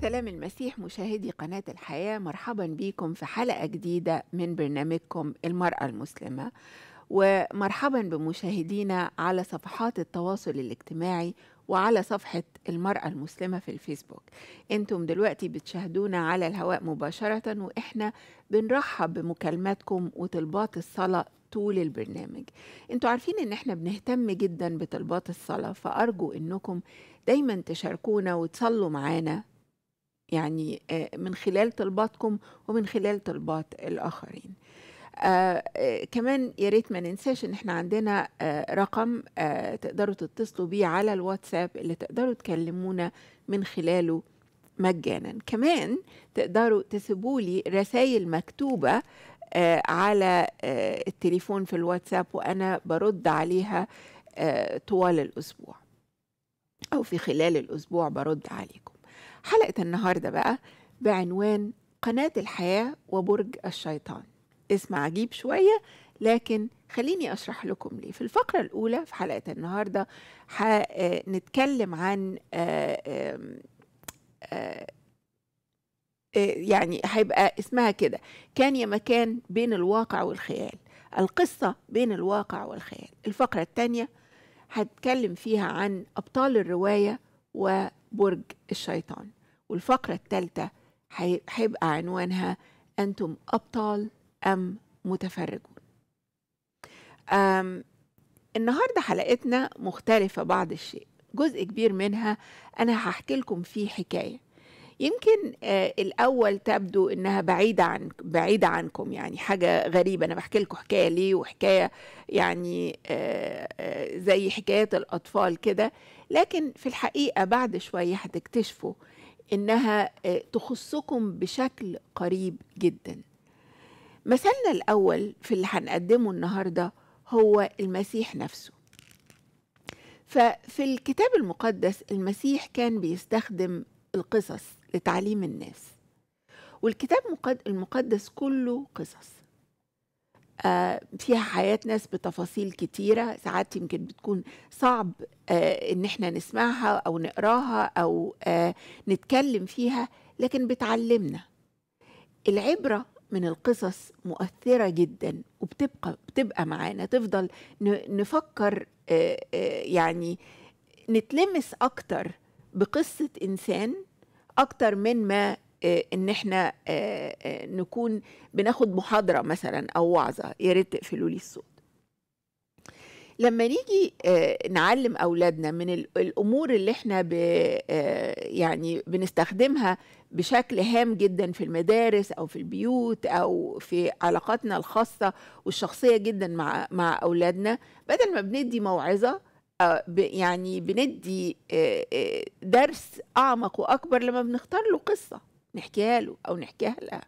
سلام المسيح مشاهدي قناة الحياة مرحبا بكم في حلقة جديدة من برنامجكم المرأة المسلمة ومرحبا بمشاهدينا على صفحات التواصل الاجتماعي وعلى صفحة المرأة المسلمة في الفيسبوك انتم دلوقتي بتشاهدونا على الهواء مباشرة واحنا بنرحب بمكالماتكم وطلبات الصلاة طول البرنامج انتوا عارفين ان احنا بنهتم جدا بطلبات الصلاة فأرجو انكم دايما تشاركونا وتصلوا معانا يعني آه، من خلال طلباتكم ومن خلال طلبات الآخرين آه،, آه كمان يا ريت ما ننساش ان احنا عندنا آه رقم آه تقدروا تتصلوا بيه على الواتساب اللي تقدروا تكلمونا من خلاله مجانا كمان تقدروا تسيبوا لي رسائل مكتوبه آه على آه التليفون في الواتساب وانا برد عليها آه طوال الاسبوع او في خلال الاسبوع برد عليكم حلقة النهاردة بقى بعنوان قناة الحياة وبرج الشيطان اسم عجيب شوية لكن خليني أشرح لكم ليه في الفقرة الأولى في حلقة النهاردة هنتكلم آه، عن آه، آه، يعني هيبقى اسمها كده كان يا مكان بين الواقع والخيال القصة بين الواقع والخيال الفقرة الثانية هتكلم فيها عن أبطال الرواية و برج الشيطان والفقرة الثالثة هيبقى عنوانها أنتم أبطال أم متفرجون أم النهاردة حلقتنا مختلفة بعض الشيء جزء كبير منها أنا هحكي لكم فيه حكاية يمكن آه، الاول تبدو انها بعيده عن بعيده عنكم يعني حاجه غريبه انا بحكي لكم حكايه ليه وحكايه يعني آه، آه، زي حكايات الاطفال كده لكن في الحقيقه بعد شويه هتكتشفوا انها تخصكم بشكل قريب جدا مثلنا الاول في اللي هنقدمه النهارده هو المسيح نفسه ففي الكتاب المقدس المسيح كان بيستخدم القصص لتعليم الناس والكتاب المقدس كله قصص آه، فيها حياة ناس بتفاصيل كتيرة ساعات يمكن بتكون صعب آه، إن إحنا نسمعها أو نقراها أو آه، نتكلم فيها لكن بتعلمنا العبرة من القصص مؤثرة جدا وبتبقى بتبقى معانا تفضل نفكر يعني نتلمس أكتر بقصه انسان اكتر من ما آه، ان احنا آه، آه، نكون بناخد محاضره مثلا او وعظه يا ريت تقفلوا لي الصوت لما نيجي نعلم اولادنا من الامور اللي احنا ب يعني بنستخدمها بشكل هام جدا في المدارس او في البيوت او في علاقاتنا الخاصه والشخصيه جدا مع مع اولادنا بدل ما بندي موعظه يعني بندي درس اعمق واكبر لما بنختار له قصه نحكيها له او نحكيها لها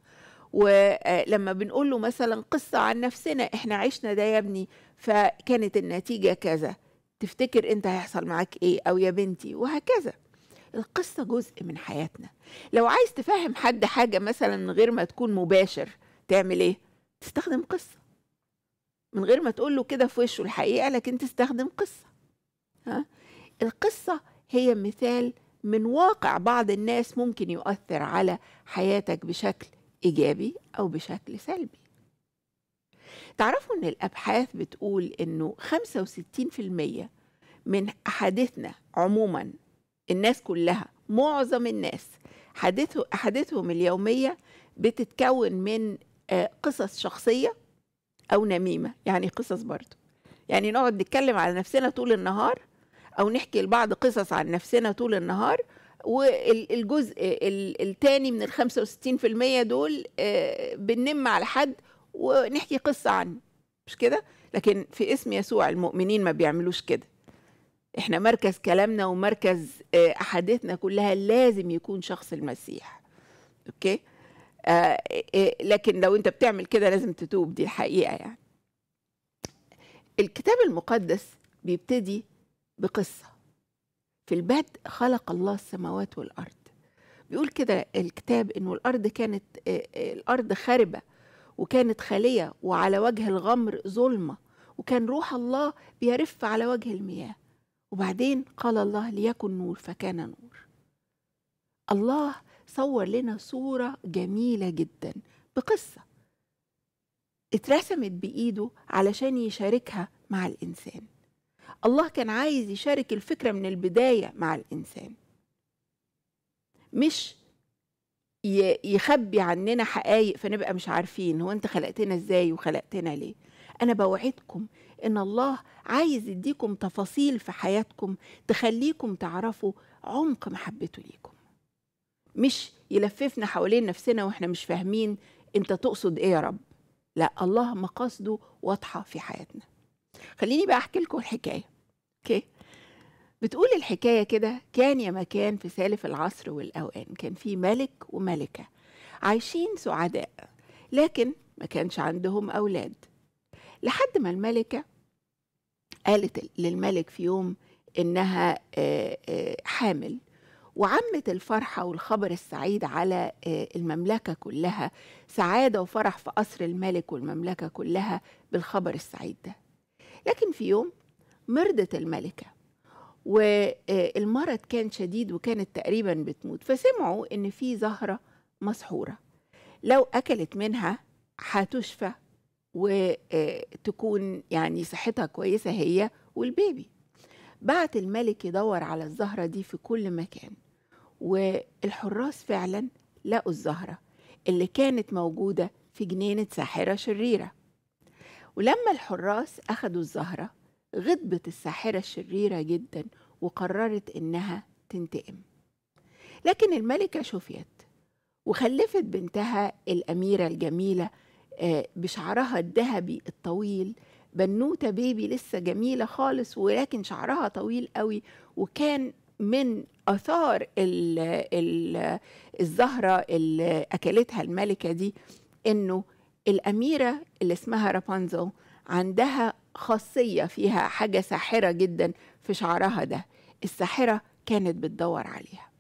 ولما بنقول له مثلا قصه عن نفسنا احنا عشنا ده يا ابني فكانت النتيجه كذا تفتكر انت هيحصل معاك ايه او يا بنتي وهكذا القصه جزء من حياتنا لو عايز تفهم حد حاجه مثلا من غير ما تكون مباشر تعمل ايه تستخدم قصه من غير ما تقول له كده في وشه الحقيقه لكن تستخدم قصه ها؟ القصة هي مثال من واقع بعض الناس ممكن يؤثر على حياتك بشكل إيجابي أو بشكل سلبي تعرفوا أن الأبحاث بتقول أنه 65% من أحاديثنا عموما الناس كلها معظم الناس أحاديثهم اليومية بتتكون من آه، قصص شخصية أو نميمة يعني قصص برضو يعني نقعد نتكلم على نفسنا طول النهار او نحكي لبعض قصص عن نفسنا طول النهار والجزء الثاني من ال 65% دول آه، بننم على حد ونحكي قصه عنه مش كده لكن في اسم يسوع المؤمنين ما بيعملوش كده احنا مركز كلامنا ومركز آه، احاديثنا كلها لازم يكون شخص المسيح اوكي آه،, آه لكن لو انت بتعمل كده لازم تتوب دي الحقيقه يعني الكتاب المقدس بيبتدي بقصة في البدء خلق الله السماوات والأرض بيقول كده الكتاب إنه الأرض كانت الأرض خاربة وكانت خالية وعلى وجه الغمر ظلمة وكان روح الله بيرف على وجه المياه وبعدين قال الله ليكن نور فكان نور الله صور لنا صورة جميلة جدا بقصة اترسمت بإيده علشان يشاركها مع الإنسان الله كان عايز يشارك الفكرة من البداية مع الإنسان مش يخبي عننا حقايق فنبقى مش عارفين هو انت خلقتنا ازاي وخلقتنا ليه انا بوعدكم ان الله عايز يديكم تفاصيل في حياتكم تخليكم تعرفوا عمق محبته ليكم مش يلففنا حوالين نفسنا واحنا مش فاهمين انت تقصد ايه يا رب لا الله مقاصده واضحه في حياتنا خليني بقى احكي لكم الحكايه اوكي بتقول الحكاية كده كان يا مكان في سالف العصر والأوان كان في ملك وملكة عايشين سعداء لكن ما كانش عندهم أولاد لحد ما الملكة قالت للملك في يوم إنها آه، آه، حامل وعمت الفرحة والخبر السعيد على آه، المملكة كلها سعادة وفرح في قصر الملك والمملكة كلها بالخبر السعيد ده لكن في يوم مرضت الملكة والمرض كان شديد وكانت تقريبا بتموت فسمعوا إن في زهرة مسحورة لو أكلت منها هتشفى وتكون يعني صحتها كويسة هي والبيبي بعت الملك يدور على الزهرة دي في كل مكان والحراس فعلا لقوا الزهرة اللي كانت موجودة في جنينة ساحرة شريرة ولما الحراس أخدوا الزهرة غضبت الساحرة الشريرة جدا وقررت إنها تنتقم لكن الملكة شفيت وخلفت بنتها الأميرة الجميلة آه، بشعرها الذهبي الطويل بنوتة بيبي لسه جميلة خالص ولكن شعرها طويل قوي وكان من اثار ال ال الزهره اللي اكلتها الملكه دي انه الاميره اللي اسمها رابنزل عندها خاصية فيها حاجة ساحرة جدا في شعرها ده الساحرة كانت بتدور عليها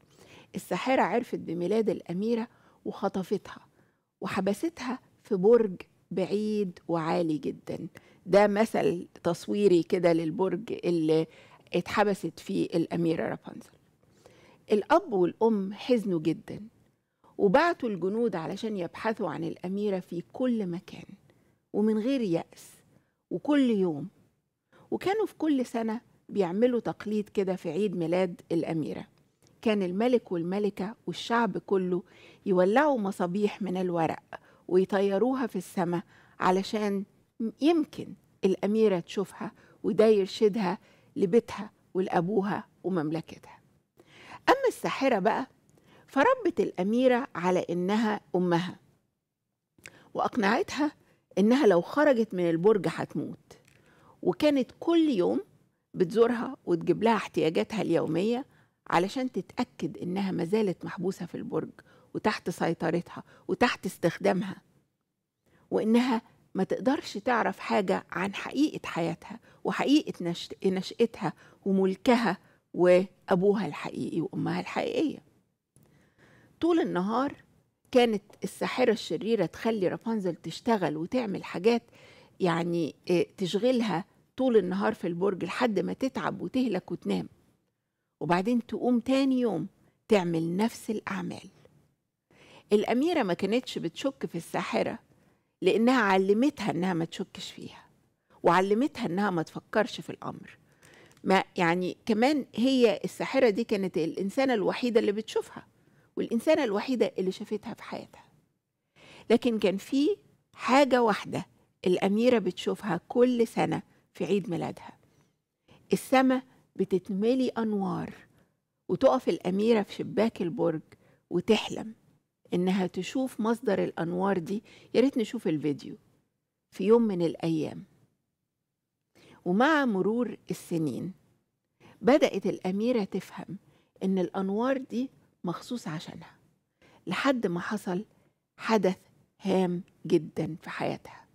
الساحرة عرفت بميلاد الأميرة وخطفتها وحبستها في برج بعيد وعالي جدا ده مثل تصويري كده للبرج اللي اتحبست فيه الأميرة رابنزل الأب والأم حزنوا جدا وبعتوا الجنود علشان يبحثوا عن الأميرة في كل مكان ومن غير يأس وكل يوم وكانوا في كل سنة بيعملوا تقليد كده في عيد ميلاد الأميرة كان الملك والملكة والشعب كله يولعوا مصابيح من الورق ويطيروها في السماء علشان يمكن الأميرة تشوفها وده يرشدها لبيتها ولأبوها ومملكتها أما الساحرة بقى فربت الأميرة على إنها أمها وأقنعتها إنها لو خرجت من البرج هتموت وكانت كل يوم بتزورها وتجيب لها احتياجاتها اليومية علشان تتأكد إنها ما زالت محبوسة في البرج وتحت سيطرتها وتحت استخدامها وإنها ما تقدرش تعرف حاجة عن حقيقة حياتها وحقيقة نشأتها وملكها وأبوها الحقيقي وأمها الحقيقية طول النهار كانت الساحرة الشريرة تخلي رابنزل تشتغل وتعمل حاجات يعني آه، تشغلها طول النهار في البرج لحد ما تتعب وتهلك وتنام وبعدين تقوم تاني يوم تعمل نفس الأعمال الأميرة ما كانتش بتشك في الساحرة لأنها علمتها إنها ما تشكش فيها وعلمتها إنها ما تفكرش في الأمر ما يعني كمان هي الساحرة دي كانت الإنسانة الوحيدة اللي بتشوفها والإنسانة الوحيدة اللي شافتها في حياتها لكن كان في حاجة واحدة الأميرة بتشوفها كل سنة في عيد ميلادها السماء بتتملي أنوار وتقف الأميرة في شباك البرج وتحلم إنها تشوف مصدر الأنوار دي يا ريت نشوف الفيديو في يوم من الأيام ومع مرور السنين بدأت الأميرة تفهم إن الأنوار دي مخصوص عشانها لحد ما حصل حدث هام جدا في حياتها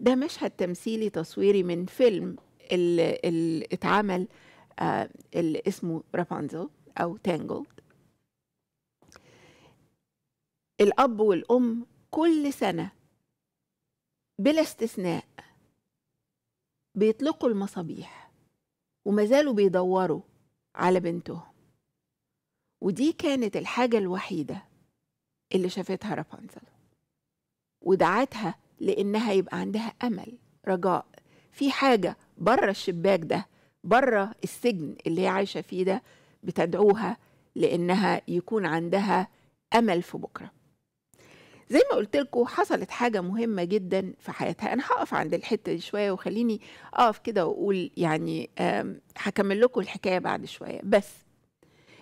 ده مشهد تمثيلي تصويري من فيلم اللي, اتعمل آه، اللي اسمه رابنزل أو تانجلد الأب والأم كل سنة بلا استثناء بيطلقوا المصابيح وما زالوا بيدوروا على بنتهم ودي كانت الحاجة الوحيدة اللي شافتها رابنزل ودعتها لإنها يبقى عندها أمل رجاء في حاجة بره الشباك ده بره السجن اللي هي عايشة فيه ده بتدعوها لإنها يكون عندها أمل في بكرة زي ما قلت لكم حصلت حاجة مهمة جدا في حياتها أنا هقف عند الحتة دي شوية وخليني أقف كده وأقول يعني هكمل لكم الحكاية بعد شوية بس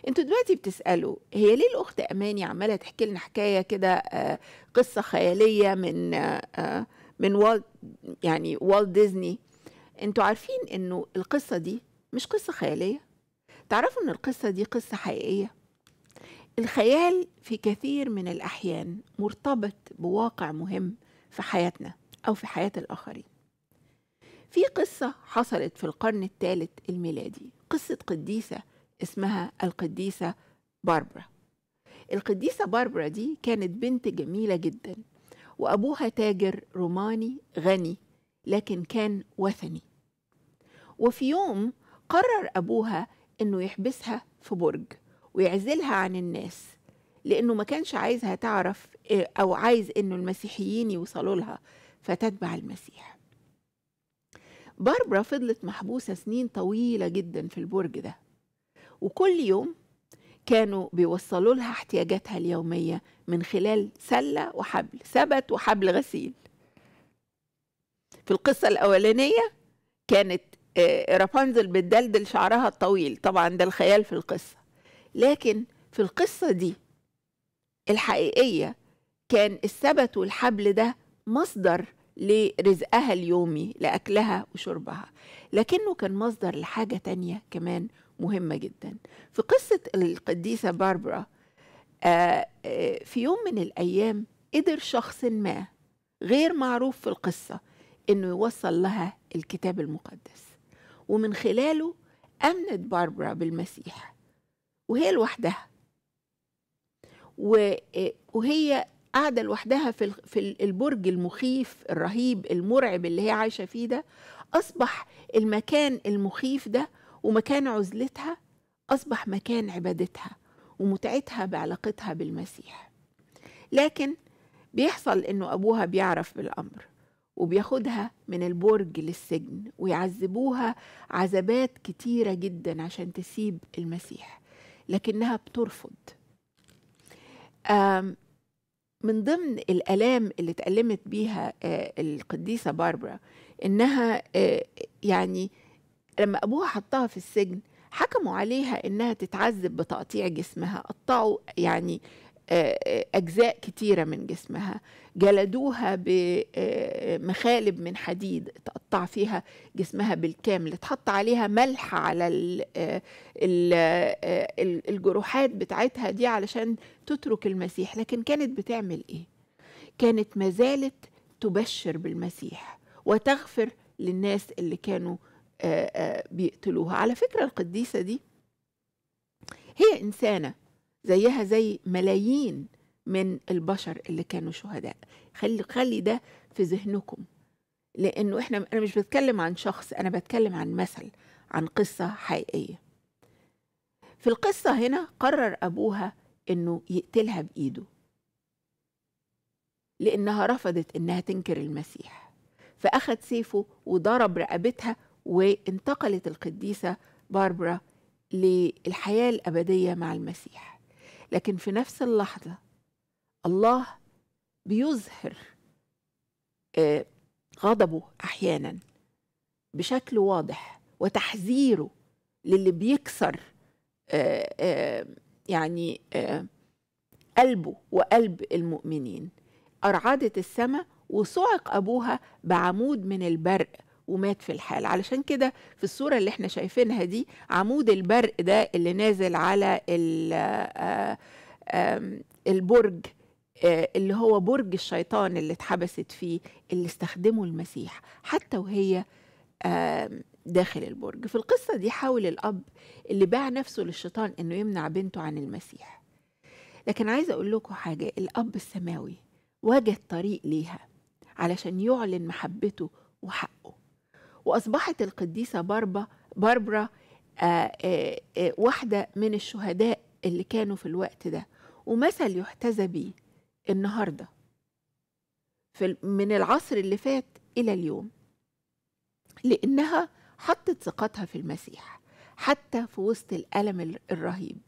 انتوا دلوقتي بتسالوا هي ليه الاخت اماني عماله تحكي لنا حكايه كده آه، قصه خياليه من آه، من والت يعني والت ديزني انتوا عارفين انه القصه دي مش قصه خياليه تعرفوا ان القصه دي قصه حقيقيه الخيال في كثير من الاحيان مرتبط بواقع مهم في حياتنا او في حياه الاخرين في قصه حصلت في القرن الثالث الميلادي قصه قديسه اسمها القديسة باربرا القديسة باربرا دي كانت بنت جميلة جدا وأبوها تاجر روماني غني لكن كان وثني وفي يوم قرر أبوها إنه يحبسها في برج ويعزلها عن الناس لأنه ما كانش عايزها تعرف أو عايز إنه المسيحيين يوصلوا لها فتتبع المسيح باربرا فضلت محبوسة سنين طويلة جدا في البرج ده وكل يوم كانوا بيوصلوا لها احتياجاتها اليومية من خلال سلة وحبل ثبت وحبل غسيل في القصة الأولانية كانت آه، رابنزل بتدلدل شعرها الطويل طبعا ده الخيال في القصة لكن في القصة دي الحقيقية كان الثبت والحبل ده مصدر لرزقها اليومي لأكلها وشربها لكنه كان مصدر لحاجة تانية كمان مهمة جدا في قصة القديسة باربرا آه، آه، في يوم من الأيام قدر شخص ما غير معروف في القصة إنه يوصل لها الكتاب المقدس ومن خلاله آمنت باربرا بالمسيح وهي لوحدها آه، وهي قاعدة لوحدها في في البرج المخيف الرهيب المرعب اللي هي عايشة فيه ده أصبح المكان المخيف ده ومكان عزلتها أصبح مكان عبادتها ومتعتها بعلاقتها بالمسيح لكن بيحصل إنه أبوها بيعرف بالأمر وبياخدها من البرج للسجن ويعذبوها عذبات كتيرة جدا عشان تسيب المسيح لكنها بترفض من ضمن الآلام اللي تألمت بيها آه، القديسة باربرا إنها آه، يعني لما ابوها حطها في السجن حكموا عليها انها تتعذب بتقطيع جسمها قطعوا يعني آه، آه، اجزاء كتيره من جسمها جلدوها بمخالب آه، من حديد تقطع فيها جسمها بالكامل اتحط عليها ملح على الجروحات بتاعتها دي علشان تترك المسيح لكن كانت بتعمل ايه كانت ما زالت تبشر بالمسيح وتغفر للناس اللي كانوا آه، آه، بيقتلوها على فكرة القديسة دي هي إنسانة زيها زي ملايين من البشر اللي كانوا شهداء خلي خلي ده في ذهنكم لانه احنا انا مش بتكلم عن شخص انا بتكلم عن مثل عن قصه حقيقيه في القصه هنا قرر ابوها انه يقتلها بايده لانها رفضت انها تنكر المسيح فأخذ سيفه وضرب رقبتها وانتقلت القديسة باربرا للحياة الأبدية مع المسيح لكن في نفس اللحظة الله بيظهر آه، غضبه أحيانا بشكل واضح وتحذيره للي بيكسر آه، آه، يعني قلبه وقلب المؤمنين أرعدت السماء وصعق أبوها بعمود من البرق ومات في الحال علشان كده في الصورة اللي احنا شايفينها دي عمود البرق ده اللي نازل على آه، البرج آه، اللي هو برج الشيطان اللي اتحبست فيه اللي استخدمه المسيح حتى وهي داخل البرج في القصة دي حاول الأب اللي باع نفسه للشيطان أنه يمنع بنته عن المسيح لكن عايزة أقول لكم حاجة الأب السماوي وجد طريق ليها علشان يعلن محبته وحقه وأصبحت القديسة باربا باربرا آه، آه، آه، واحدة من الشهداء اللي كانوا في الوقت ده ومثل يحتذى بيه النهاردة في من العصر اللي فات إلى اليوم لأنها حطت ثقتها في المسيح حتى في وسط الألم الرهيب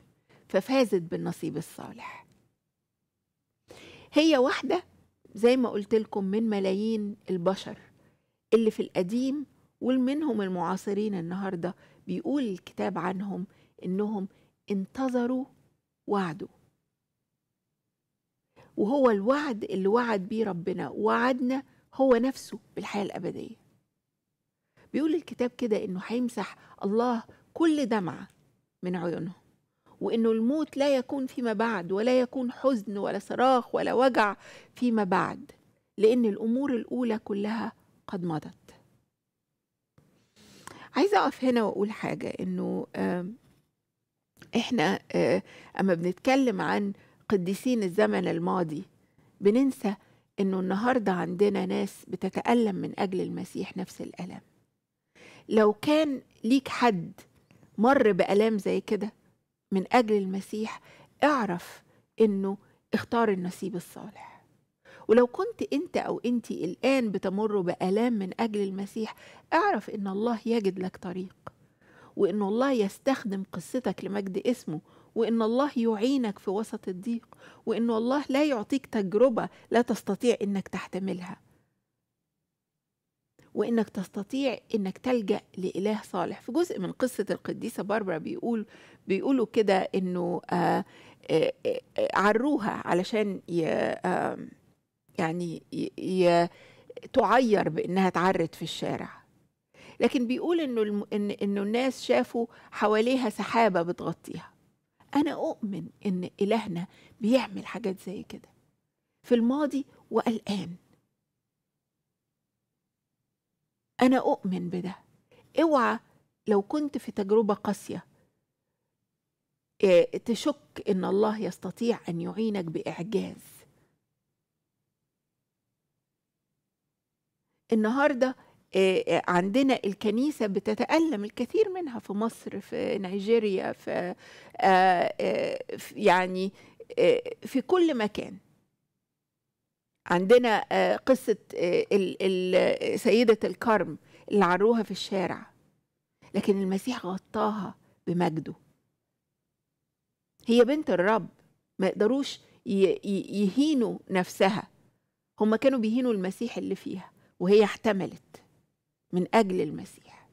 ففازت بالنصيب الصالح هي واحدة زي ما قلت لكم من ملايين البشر اللي في القديم ومنهم المعاصرين النهارده بيقول الكتاب عنهم انهم انتظروا وعده وهو الوعد اللي وعد بيه ربنا وعدنا هو نفسه بالحياه الابديه بيقول الكتاب كده انه هيمسح الله كل دمعه من عيونهم وانه الموت لا يكون فيما بعد ولا يكون حزن ولا صراخ ولا وجع فيما بعد لان الامور الاولى كلها قد مضت عايزة أقف هنا وأقول حاجة إنه إحنا آه، أما بنتكلم عن قديسين الزمن الماضي بننسى إنه النهاردة عندنا ناس بتتألم من أجل المسيح نفس الألم لو كان ليك حد مر بألام زي كده من أجل المسيح اعرف إنه اختار النصيب الصالح ولو كنت انت او انت الان بتمر بالام من اجل المسيح اعرف ان الله يجد لك طريق وان الله يستخدم قصتك لمجد اسمه وان الله يعينك في وسط الضيق وان الله لا يعطيك تجربه لا تستطيع انك تحتملها وانك تستطيع انك تلجا لاله صالح في جزء من قصه القديسه باربرا بيقول بيقولوا كده انه آه، آه، آه، عروها علشان يعني ي... تعير بانها اتعرت في الشارع لكن بيقول انه الم... إن... انه الناس شافوا حواليها سحابه بتغطيها انا اؤمن ان الهنا بيعمل حاجات زي كده في الماضي والان انا اؤمن بده اوعى لو كنت في تجربه قاسيه آه، تشك ان الله يستطيع ان يعينك باعجاز النهارده آه، آه، عندنا الكنيسة بتتألم الكثير منها في مصر في نيجيريا في آه، يعني في كل مكان عندنا قصة سيدة الكرم اللي عروها في الشارع لكن المسيح غطاها بمجده هي بنت الرب ما يقدروش يهينوا نفسها هم كانوا بيهينوا المسيح اللي فيها وهي احتملت من أجل المسيح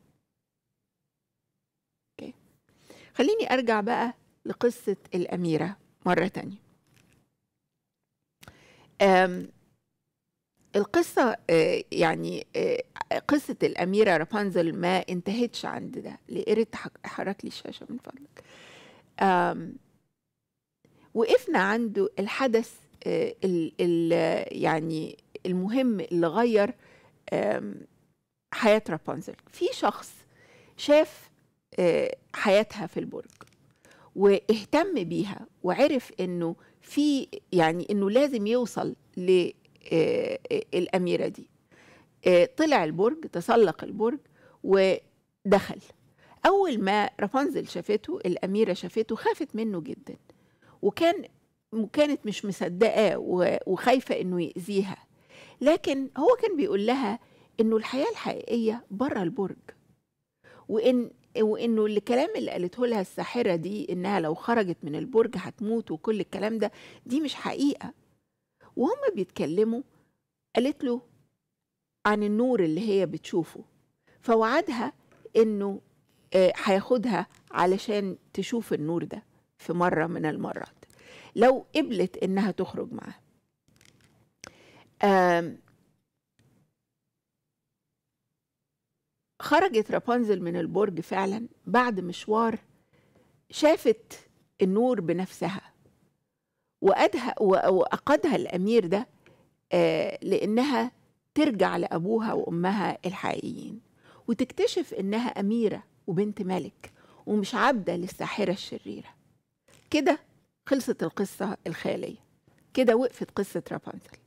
أوكي. خليني أرجع بقى لقصة الأميرة مرة تانية أم القصة آه، يعني آه، قصة الأميرة رابنزل ما انتهتش عند ده لقيت حرك لي الشاشة من فضلك وقفنا عند الحدث آه، ال ال يعني المهم اللي غير حياة رابنزل في شخص شاف آه، حياتها في البرج واهتم بيها وعرف انه في يعني انه لازم يوصل للاميره آه، دي آه، طلع البرج تسلق البرج ودخل اول ما رابنزل شافته الاميره شافته خافت منه جدا وكان وكانت مش مصدقاه وخايفه انه ياذيها لكن هو كان بيقول لها انه الحياه الحقيقيه بره البرج وان وانه الكلام اللي قالته لها الساحره دي انها لو خرجت من البرج هتموت وكل الكلام ده دي مش حقيقه وهما بيتكلموا قالت له عن النور اللي هي بتشوفه فوعدها انه آه، هياخدها علشان تشوف النور ده في مره من المرات لو قبلت انها تخرج معاه خرجت رابنزل من البرج فعلا بعد مشوار شافت النور بنفسها وأدها وأقدها الأمير ده آه، لأنها ترجع لأبوها وأمها الحقيقيين وتكتشف إنها أميرة وبنت ملك ومش عبدة للساحرة الشريرة كده خلصت القصة الخيالية كده وقفت قصة رابنزل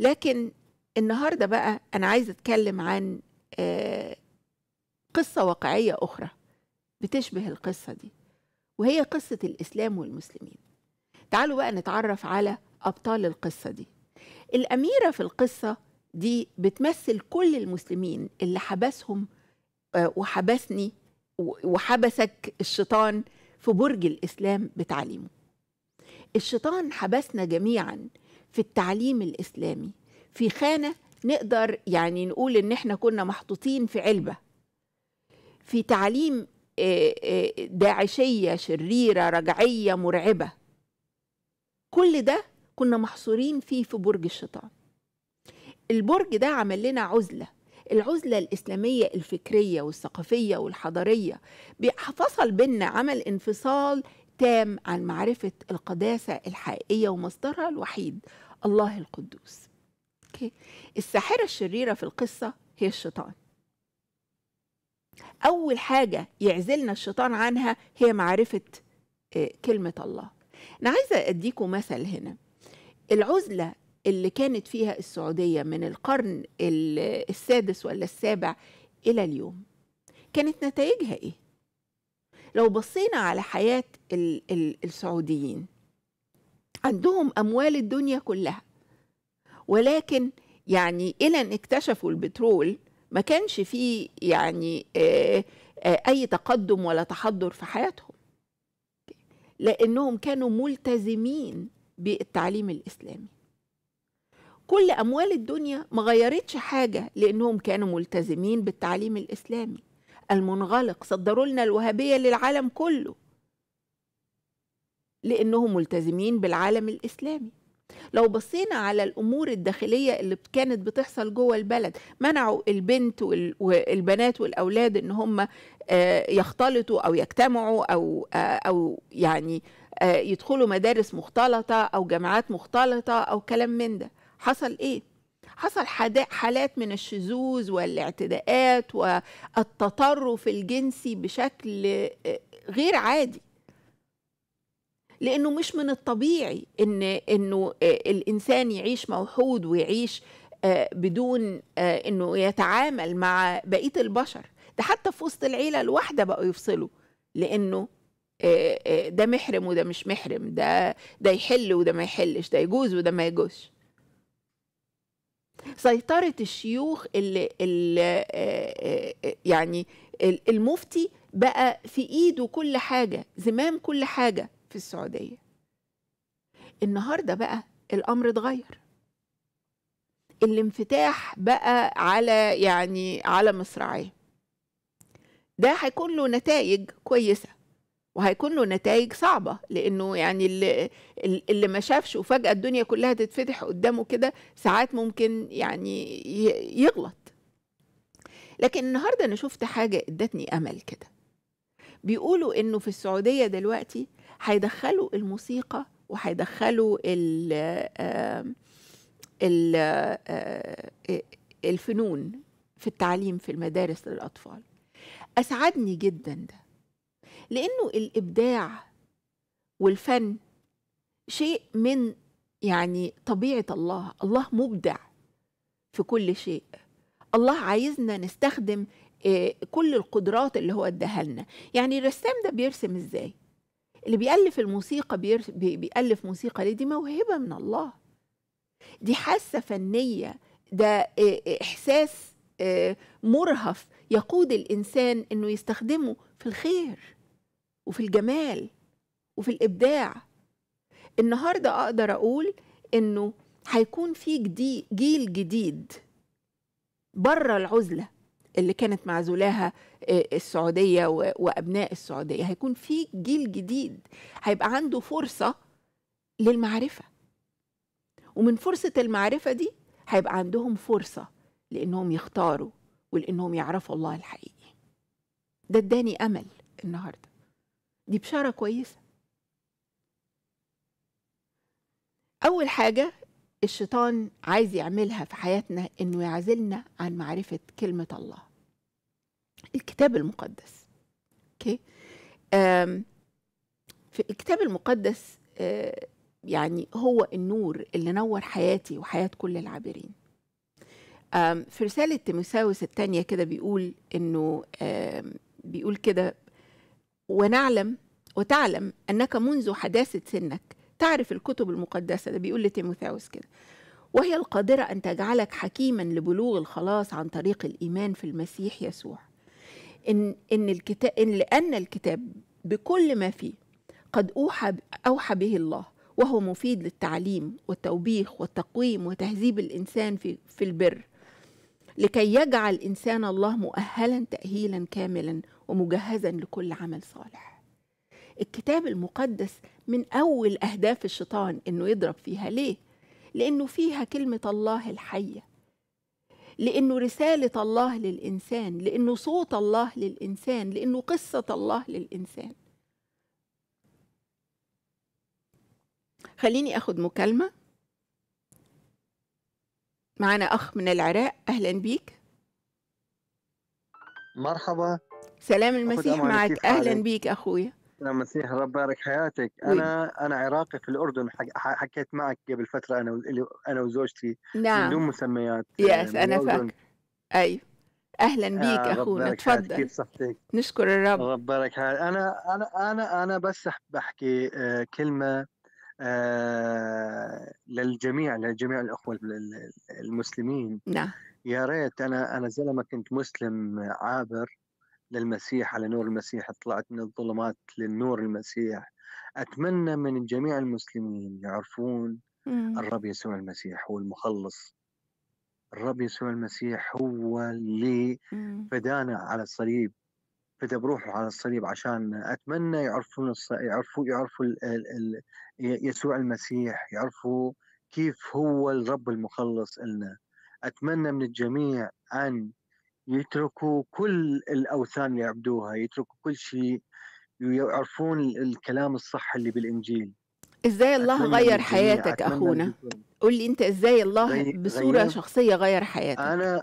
لكن النهارده بقى انا عايزه اتكلم عن آه، قصه واقعيه اخرى بتشبه القصه دي وهي قصه الاسلام والمسلمين تعالوا بقى نتعرف على ابطال القصه دي الاميره في القصه دي بتمثل كل المسلمين اللي حبسهم آه، وحبسني وحبسك الشيطان في برج الاسلام بتعليمه الشيطان حبسنا جميعا في التعليم الاسلامي في خانه نقدر يعني نقول ان احنا كنا محطوطين في علبه في تعليم آه، آه، داعشيه شريره رجعيه مرعبه كل ده كنا محصورين فيه في برج الشيطان البرج ده عمل لنا عزله العزله الاسلاميه الفكريه والثقافيه والحضاريه فصل بينا عمل انفصال تام عن معرفه القداسه الحقيقيه ومصدرها الوحيد الله القدوس أوكي. الساحرة الشريرة في القصة هي الشيطان أول حاجة يعزلنا الشيطان عنها هي معرفة آه، كلمة الله أنا عايزة أديكم مثل هنا العزلة اللي كانت فيها السعودية من القرن السادس ولا السابع إلى اليوم كانت نتائجها إيه؟ لو بصينا على حياة السعوديين عندهم أموال الدنيا كلها ولكن يعني إلى أن اكتشفوا البترول ما كانش فيه يعني آه، آه، أي تقدم ولا تحضر في حياتهم لأنهم كانوا ملتزمين بالتعليم الإسلامي كل أموال الدنيا ما غيرتش حاجة لأنهم كانوا ملتزمين بالتعليم الإسلامي المنغلق صدروا لنا الوهابية للعالم كله لأنهم ملتزمين بالعالم الإسلامي لو بصينا على الامور الداخليه اللي كانت بتحصل جوه البلد منعوا البنت والبنات والاولاد ان هم آه، يختلطوا او يجتمعوا او آه، او يعني آه، يدخلوا مدارس مختلطه او جامعات مختلطه او كلام من ده حصل ايه حصل حالات من الشذوذ والاعتداءات والتطرف الجنسي بشكل غير عادي لانه مش من الطبيعي ان انه آه، الانسان يعيش موحود ويعيش آه، بدون آه، انه يتعامل مع بقيه البشر ده حتى في وسط العيله الواحده بقوا يفصلوا لانه ده محرم وده مش محرم ده ده يحل وده ما يحلش ده يجوز وده ما يجوزش سيطرة الشيوخ اللي, اللي يعني المفتي بقى في ايده كل حاجة زمام كل حاجة في السعودية النهاردة بقى الأمر اتغير الانفتاح بقى على يعني على مصراعيه ده هيكون له نتائج كويسه وهيكون له نتائج صعبه لانه يعني اللي, اللي ما شافش وفجاه الدنيا كلها تتفتح قدامه كده ساعات ممكن يعني يغلط لكن النهارده انا شفت حاجه ادتني امل كده بيقولوا انه في السعوديه دلوقتي هيدخلوا الموسيقى وهيدخلوا آه، آه، الفنون في التعليم في المدارس للأطفال أسعدني جدا ده لأنه الإبداع والفن شيء من يعني طبيعة الله الله مبدع في كل شيء الله عايزنا نستخدم آه، كل القدرات اللي هو اداها لنا يعني الرسام ده بيرسم ازاي اللي بيألف الموسيقى بير... بيألف موسيقى ليه دي موهبة من الله دي حاسة فنية ده آه، آه، إحساس آه، مرهف يقود الإنسان إنه يستخدمه في الخير وفي الجمال وفي الإبداع النهاردة أقدر أقول إنه هيكون في جديد جيل جديد بره العزلة اللي كانت معزولاها آه، السعوديه وابناء السعوديه هيكون في جيل جديد هيبقى عنده فرصه للمعرفه ومن فرصه المعرفه دي هيبقى عندهم فرصه لانهم يختاروا ولانهم يعرفوا الله الحقيقي ده اداني امل النهارده دي بشاره كويسه اول حاجه الشيطان عايز يعملها في حياتنا انه يعزلنا عن معرفه كلمه الله الكتاب المقدس اوكي في الكتاب المقدس آه، يعني هو النور اللي نور حياتي وحياه كل العابرين في رساله تيموثاوس الثانيه كده بيقول انه بيقول كده ونعلم وتعلم انك منذ حداثه سنك تعرف الكتب المقدسة ده بيقول لتيموثاوس كده وهي القادرة أن تجعلك حكيما لبلوغ الخلاص عن طريق الإيمان في المسيح يسوع إن, إن, الكتاب إن لأن الكتاب بكل ما فيه قد أوحى, أوحى به الله وهو مفيد للتعليم والتوبيخ والتقويم وتهذيب الإنسان في, في البر لكي يجعل إنسان الله مؤهلا تأهيلا كاملا ومجهزا لكل عمل صالح الكتاب المقدس من أول أهداف الشيطان إنه يضرب فيها ليه؟ لأنه فيها كلمة الله الحية لأنه رسالة الله للإنسان لأنه صوت الله للإنسان لأنه قصة الله للإنسان خليني أخذ مكالمة معنا أخ من العراق أهلا بيك مرحبا سلام المسيح معك أهلا بيك أخويا يسلم مسيح رب يبارك حياتك إيه. انا انا عراقي في الاردن حك... حكيت معك قبل فتره انا انا وزوجتي نعم بدون مسميات يس آه، انا فاك اي أيوه. اهلا آه، بيك آه اخونا تفضل كيف صحتك نشكر الرب رب يبارك انا انا انا انا بس بحكي آه، كلمه للجميع لجميع الاخوه المسلمين نعم يا ريت انا انا زلمه كنت مسلم عابر للمسيح على نور المسيح طلعت من الظلمات للنور المسيح أتمنى من جميع المسلمين يعرفون مم. الرب يسوع المسيح هو المخلص الرب يسوع المسيح هو اللي فدانا على الصليب فدى بروحه على الصليب عشان اتمنى يعرفون الص... يعرفوا يعرفوا ال... ال... يسوع المسيح يعرفوا كيف هو الرب المخلص لنا اتمنى من الجميع ان يتركوا كل الاوثان يعبدوها يتركوا كل شيء ويعرفون الكلام الصح اللي بالانجيل ازاي الله غير حياتك اخونا قول لي انت ازاي الله بصوره غير... شخصيه غير حياتك انا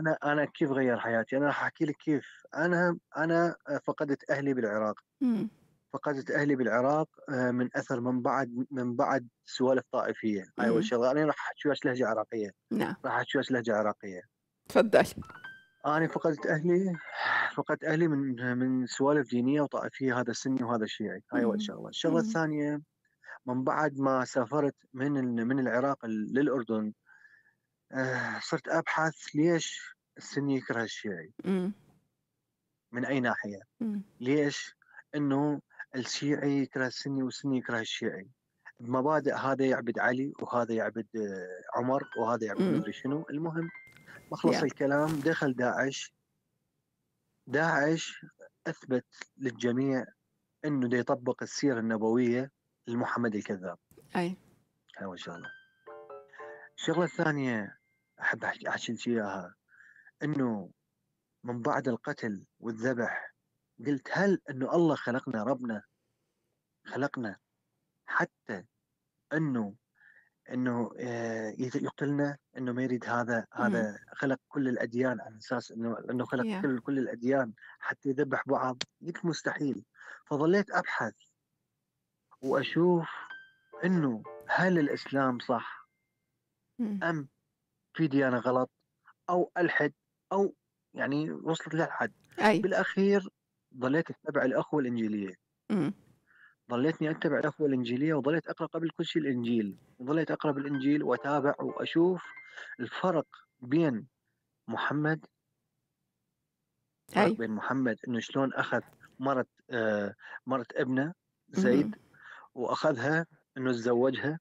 انا انا كيف غير حياتي انا راح احكي لك كيف انا انا فقدت اهلي بالعراق م. فقدت اهلي بالعراق آه، من اثر من بعد من بعد سوالف طائفيه هاي أيوة اول شغله انا راح احكي لهجه عراقيه نعم راح احكي لهجه عراقيه تفضل أنا فقدت أهلي فقدت أهلي من من سوالف دينية وطائفية هذا سني وهذا شيعي هاي أول شغلة الشغلة الثانية من بعد ما سافرت من من العراق للأردن آه، صرت أبحث ليش السني يكره الشيعي من أي ناحية ليش أنه الشيعي يكره السني والسني يكره الشيعي بمبادئ هذا يعبد علي وهذا يعبد آه، عمر وهذا يعبد مدري شنو المهم مخلص yeah. الكلام دخل داعش داعش اثبت للجميع انه دا يطبق السيره النبويه لمحمد الكذاب اي شاء الله الشغله الثانيه احب احكي لك اياها انه من بعد القتل والذبح قلت هل انه الله خلقنا ربنا خلقنا حتى انه انه آه، يقتلنا انه ما يريد هذا هذا إمم. خلق كل الاديان على اساس انه انه خلق كل كل الاديان حتى يذبح بعض قلت مستحيل فظليت ابحث واشوف انه هل الاسلام صح إمم. ام في ديانه غلط او الحد او يعني وصلت للحد أي. بالاخير ظليت اتبع الاخوه الانجيليه إمم. ظليتني اتبع الاخوه الانجيليه وظليت اقرا قبل كل شيء الانجيل ظليت اقرا بالانجيل واتابع واشوف الفرق بين محمد أي. بين محمد انه شلون اخذ مرت آه مرت ابنه زيد واخذها انه تزوجها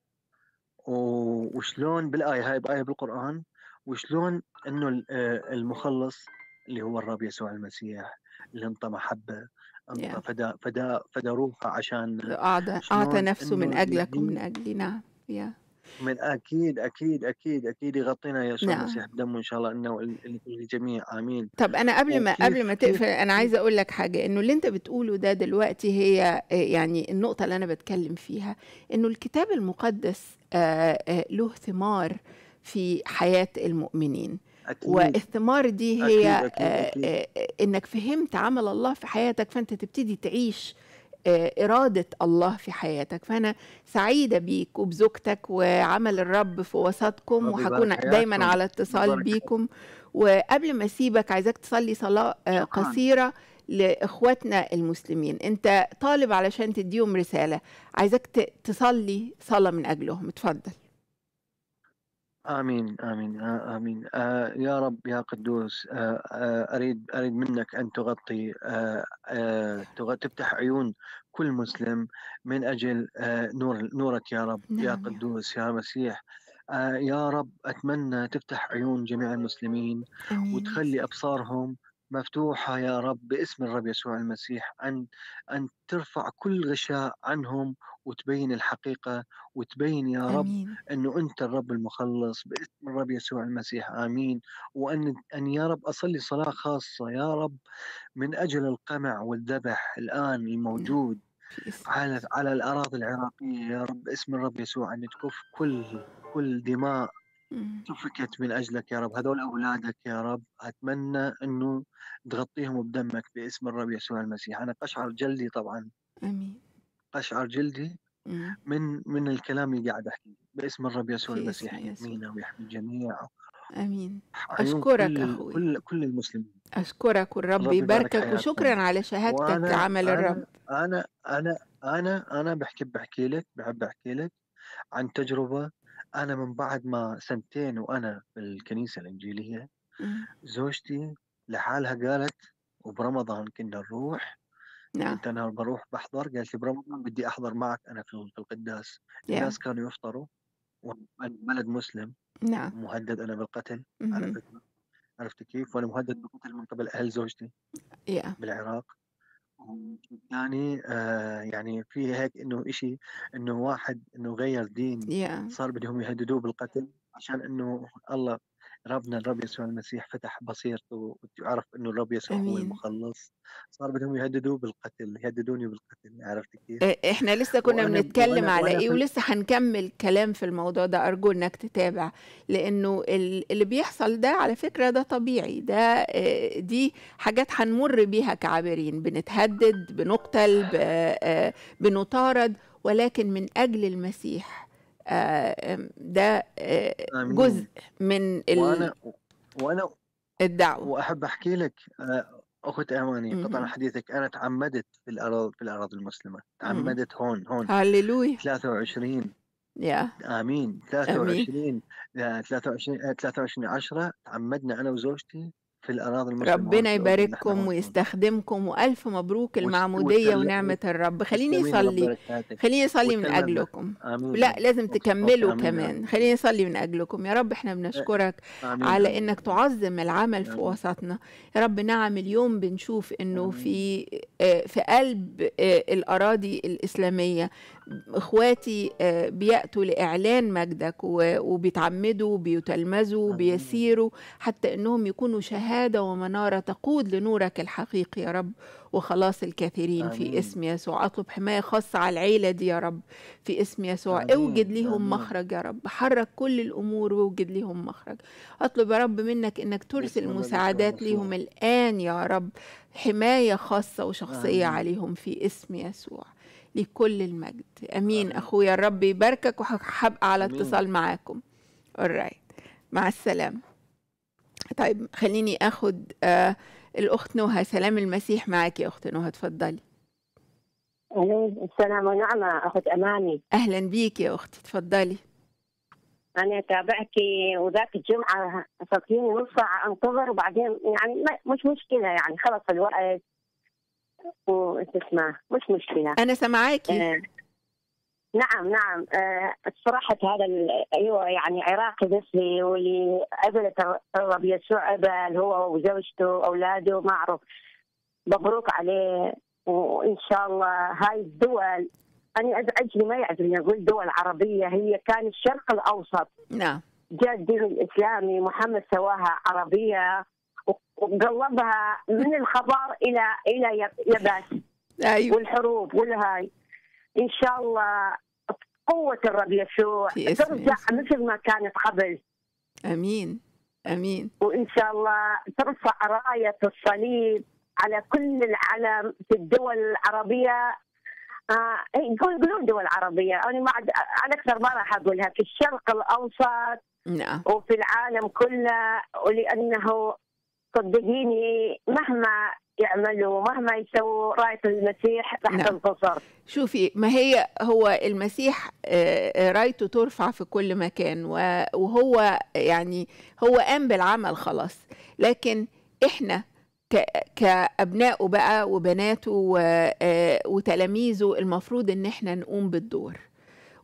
وشلون بالايه هاي بايه بالقران وشلون انه آه، المخلص اللي هو الرب يسوع المسيح اللي انطى محبه yeah. فدا فدا فدا روحه عشان اعطى نفسه من اجلك ومن اجلي نعم yeah. من اكيد اكيد اكيد اكيد يغطينا يسوع نعم. المسيح بدمه ان شاء الله انه الجميع امين طب انا قبل ما قبل ما تقفل انا عايزه اقول لك حاجه انه اللي انت بتقوله ده دلوقتي هي يعني النقطه اللي انا بتكلم فيها انه الكتاب المقدس آه، آه، له ثمار في حياه المؤمنين أكيد. والثمار دي هي أكيد أكيد آه، آه، أكيد. انك فهمت عمل الله في حياتك فانت تبتدي تعيش آه، إرادة الله في حياتك فأنا سعيدة بيك وبزوجتك وعمل الرب في وسطكم وهكون دايما على اتصال بيكم وقبل ما أسيبك عايزاك تصلي صلاة قصيرة لإخواتنا المسلمين أنت طالب علشان تديهم رسالة عايزاك تصلي صلاة من أجلهم اتفضل آمين آمين آمين يا رب يا قدوس أريد أريد منك أن تغطي تفتح عيون كل مسلم من أجل نور نورك يا رب يا نعم، قدوس يا مسيح يا رب أتمنى تفتح عيون جميع المسلمين وتخلي أبصارهم مفتوحة يا رب باسم الرب يسوع المسيح أن أن ترفع كل غشاء عنهم وتبين الحقيقة وتبين يا رب أنه أنت الرب المخلص باسم الرب يسوع المسيح آمين وأن أن يا رب أصلي صلاة خاصة يا رب من أجل القمع والذبح الآن نعم. الموجود على على الأراضي العراقية يا رب باسم الرب يسوع أن تكف كل كل دماء مم. من أجلك يا رب هذول أولادك يا رب أتمنى أنه تغطيهم بدمك باسم الرب يسوع المسيح أنا قشعر جلدي طبعا أمين قشعر جلدي من من الكلام اللي قاعد أحكي باسم الرب يسوع المسيح يحمينا ويحمي الجميع امين اشكرك كل اخوي كل كل المسلمين اشكرك والرب يباركك وشكرا على شهادتك لعمل الرب انا انا انا انا بحكي بحكي لك بحب احكي لك عن تجربه أنا من بعد ما سنتين وأنا بالكنيسة الإنجيلية إمم. زوجتي لحالها قالت وبرمضان كنا نروح نعم. كنت أنا بروح بحضر قالت لي برمضان بدي أحضر معك أنا في القداس القداس الناس كانوا يفطروا وأنا بلد مسلم نعم مهدد أنا بالقتل على فكرة عرفت كيف؟ وأنا مهدد بالقتل من قبل أهل زوجتي yeah. بالعراق يعني آه يعني في هيك انه شيء انه واحد انه غير دين yeah. صار بدهم يهددوه بالقتل عشان انه الله ربنا الرب يسوع المسيح فتح بصيرته وعرف انه الرب يسوع هو المخلص صار بدهم يهددوه بالقتل يهددوني بالقتل عرفت كيف؟ احنا لسه كنا بنتكلم على ايه ولسه هنكمل كلام في الموضوع ده ارجو انك تتابع لانه اللي بيحصل ده على فكره ده طبيعي ده دي حاجات هنمر بيها كعابرين بنتهدد بنقتل بنطارد ولكن من اجل المسيح ده آه، جزء من ال... وانا وانا الدعوه واحب احكي لك آه، اخت اماني قطعا حديثك انا تعمدت في الاراضي في الاراضي المسلمه تعمدت هون هون هللويا 23 يا yeah. امين 23 آمين. 23 23 10 تعمدنا انا وزوجتي في الأراضي المصرية ربنا يبارككم ويستخدمكم وألف مبروك المعمودية ونعمة الرب خليني أصلي خليني أصلي من أجلكم لا لازم تكملوا كمان خليني أصلي من أجلكم يا رب إحنا بنشكرك على إنك تعظم العمل في وسطنا يا رب نعم اليوم بنشوف إنه في آه، في قلب آه، الأراضي الإسلامية اخواتي آه، بياتوا لاعلان مجدك وبيتعمدوا وبيتلمذوا وبيسيروا حتى انهم يكونوا شهاده ومناره تقود لنورك الحقيقي يا رب وخلاص الكثيرين آمين. في اسم يسوع اطلب حمايه خاصه على العيله دي يا رب في اسم يسوع آمين. اوجد ليهم آمين. مخرج يا رب حرك كل الامور واوجد ليهم مخرج اطلب يا رب منك انك ترسل مساعدات ليهم الان يا رب حمايه خاصه وشخصيه آمين. عليهم في اسم يسوع لكل المجد امين آه. اخويا الرب يباركك وهبقى على اتصال معاكم alright مع السلامه طيب خليني اخد آه الاخت نهى سلام المسيح معاك يا اخت نهى اتفضلي السلام ونعمة أخت أماني أهلا بيك يا أختي تفضلي أنا تابعك وذاك الجمعة صار نص ساعة أنتظر وبعدين يعني مش مشكلة يعني خلص الوقت وتسمع مش مشكله انا سامعاكي آه. نعم نعم آه صراحة هذا ايوه يعني عراقي مثلي واللي قبلت الرب يسوع قبل هو وزوجته اولاده ما اعرف مبروك عليه وان شاء الله هاي الدول انا ازعجني ما يعجبني اقول دول عربيه هي كان الشرق الاوسط نعم جاء الدين الاسلامي محمد سواها عربيه وقلبها من الخبر الى الى يبات أيوة. والحروب والهاي ان شاء الله قوه الرب يسوع ترجع مثل ما كانت قبل امين امين وان شاء الله ترفع رايه الصليب على كل العالم في الدول العربيه آه إيه، يقول يقولون دول عربيه انا ما انا اكثر ما راح اقولها في الشرق الاوسط نعم. وفي العالم كله ولانه صدقيني مهما يعملوا مهما يسووا راية المسيح راح نعم. تنتصر شوفي ما هي هو المسيح آه، آه، رايته ترفع في كل مكان وهو يعني هو قام بالعمل خلاص لكن احنا كابنائه بقى وبناته آه، وتلاميذه المفروض ان احنا نقوم بالدور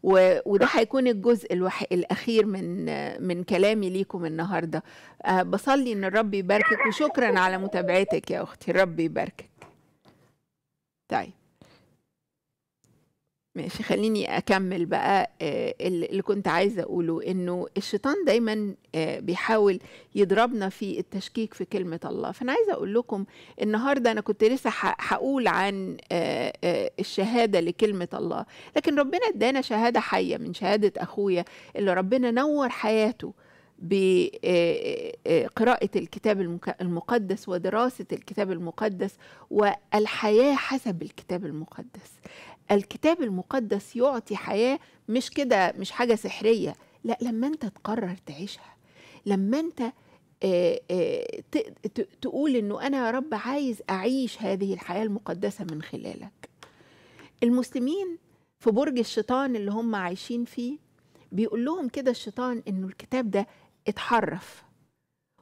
وده هيكون الجزء الاخير من من كلامي ليكم النهارده بصلي ان الرب يباركك وشكرا على متابعتك يا اختي الرب يباركك طيب ماشي خليني أكمل بقى آه، اللي كنت عايزة أقوله إنه الشيطان دايما آه، بيحاول يضربنا في التشكيك في كلمة الله فأنا عايزة أقول لكم النهاردة أنا كنت لسه هقول عن آه، الشهادة لكلمة الله لكن ربنا ادانا شهادة حية من شهادة أخويا اللي ربنا نور حياته بقراءة الكتاب المقدس ودراسة الكتاب المقدس والحياة حسب الكتاب المقدس الكتاب المقدس يعطي حياه مش كده مش حاجه سحريه لا لما انت تقرر تعيشها لما انت آآ آه، آه، تقول انه انا يا رب عايز اعيش هذه الحياه المقدسه من خلالك المسلمين في برج الشيطان اللي هم عايشين فيه بيقول لهم كده الشيطان انه الكتاب ده اتحرف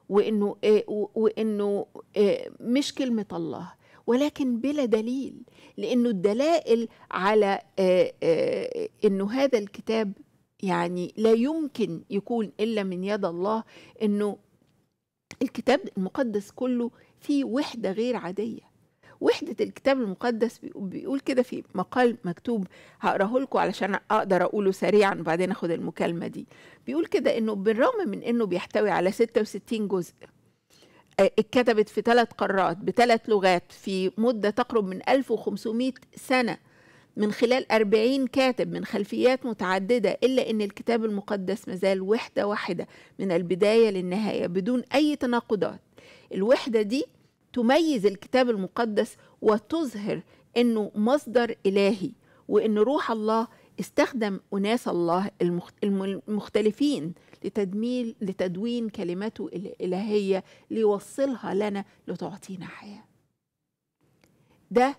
وانه آه، وانه مش كلمه الله ولكن بلا دليل لأنه الدلائل على آه، آه، أنه هذا الكتاب يعني لا يمكن يكون إلا من يد الله أنه الكتاب المقدس كله فيه وحدة غير عادية وحدة الكتاب المقدس بيقول كده في مقال مكتوب هقراه لكم علشان أقدر أقوله سريعا وبعدين أخد المكالمة دي بيقول كده إنه بالرغم من إنه بيحتوي على 66 جزء آه، اتكتبت في ثلاث قارات بثلاث لغات في مدة تقرب من 1500 سنة من خلال 40 كاتب من خلفيات متعددة إلا أن الكتاب المقدس مازال وحدة واحدة من البداية للنهاية بدون أي تناقضات الوحدة دي تميز الكتاب المقدس وتظهر أنه مصدر إلهي وأن روح الله استخدم أناس الله المختلفين لتدميل لتدوين كلمته الإلهية ليوصلها لنا لتعطينا حياة ده